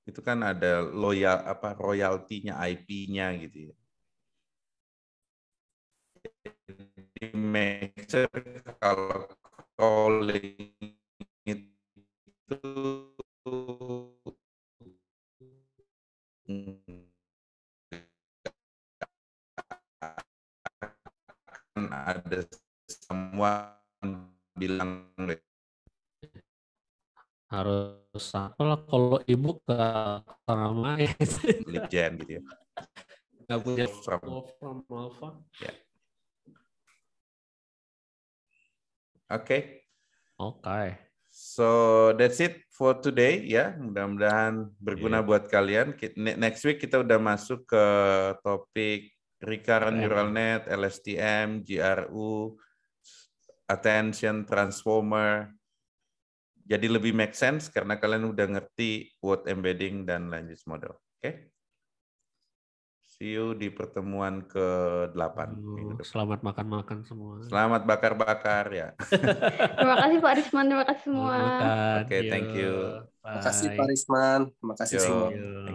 itu kan ada loyal apa royaltinya IP-nya gitu ya. Jadi make kalau calling itu ada semua bilang harus apa lah kalau ibu ke sama legend gitu ya nggak punya from, from alpha ya yeah. oke okay. oke okay. So that's it for today ya. Mudah-mudahan berguna yeah. buat kalian. Next week kita udah masuk ke topik recurrent iya. neural net, LSTM, GRU, attention transformer. Jadi lebih make sense karena kalian udah ngerti word embedding dan language model. Oke? Okay? See you di pertemuan ke-8. selamat makan-makan semua. Selamat bakar-bakar ya. terima kasih Pak Risman, terima kasih semua. Oke, okay, thank you. Bye. Terima kasih Pak Risman, terima kasih semua.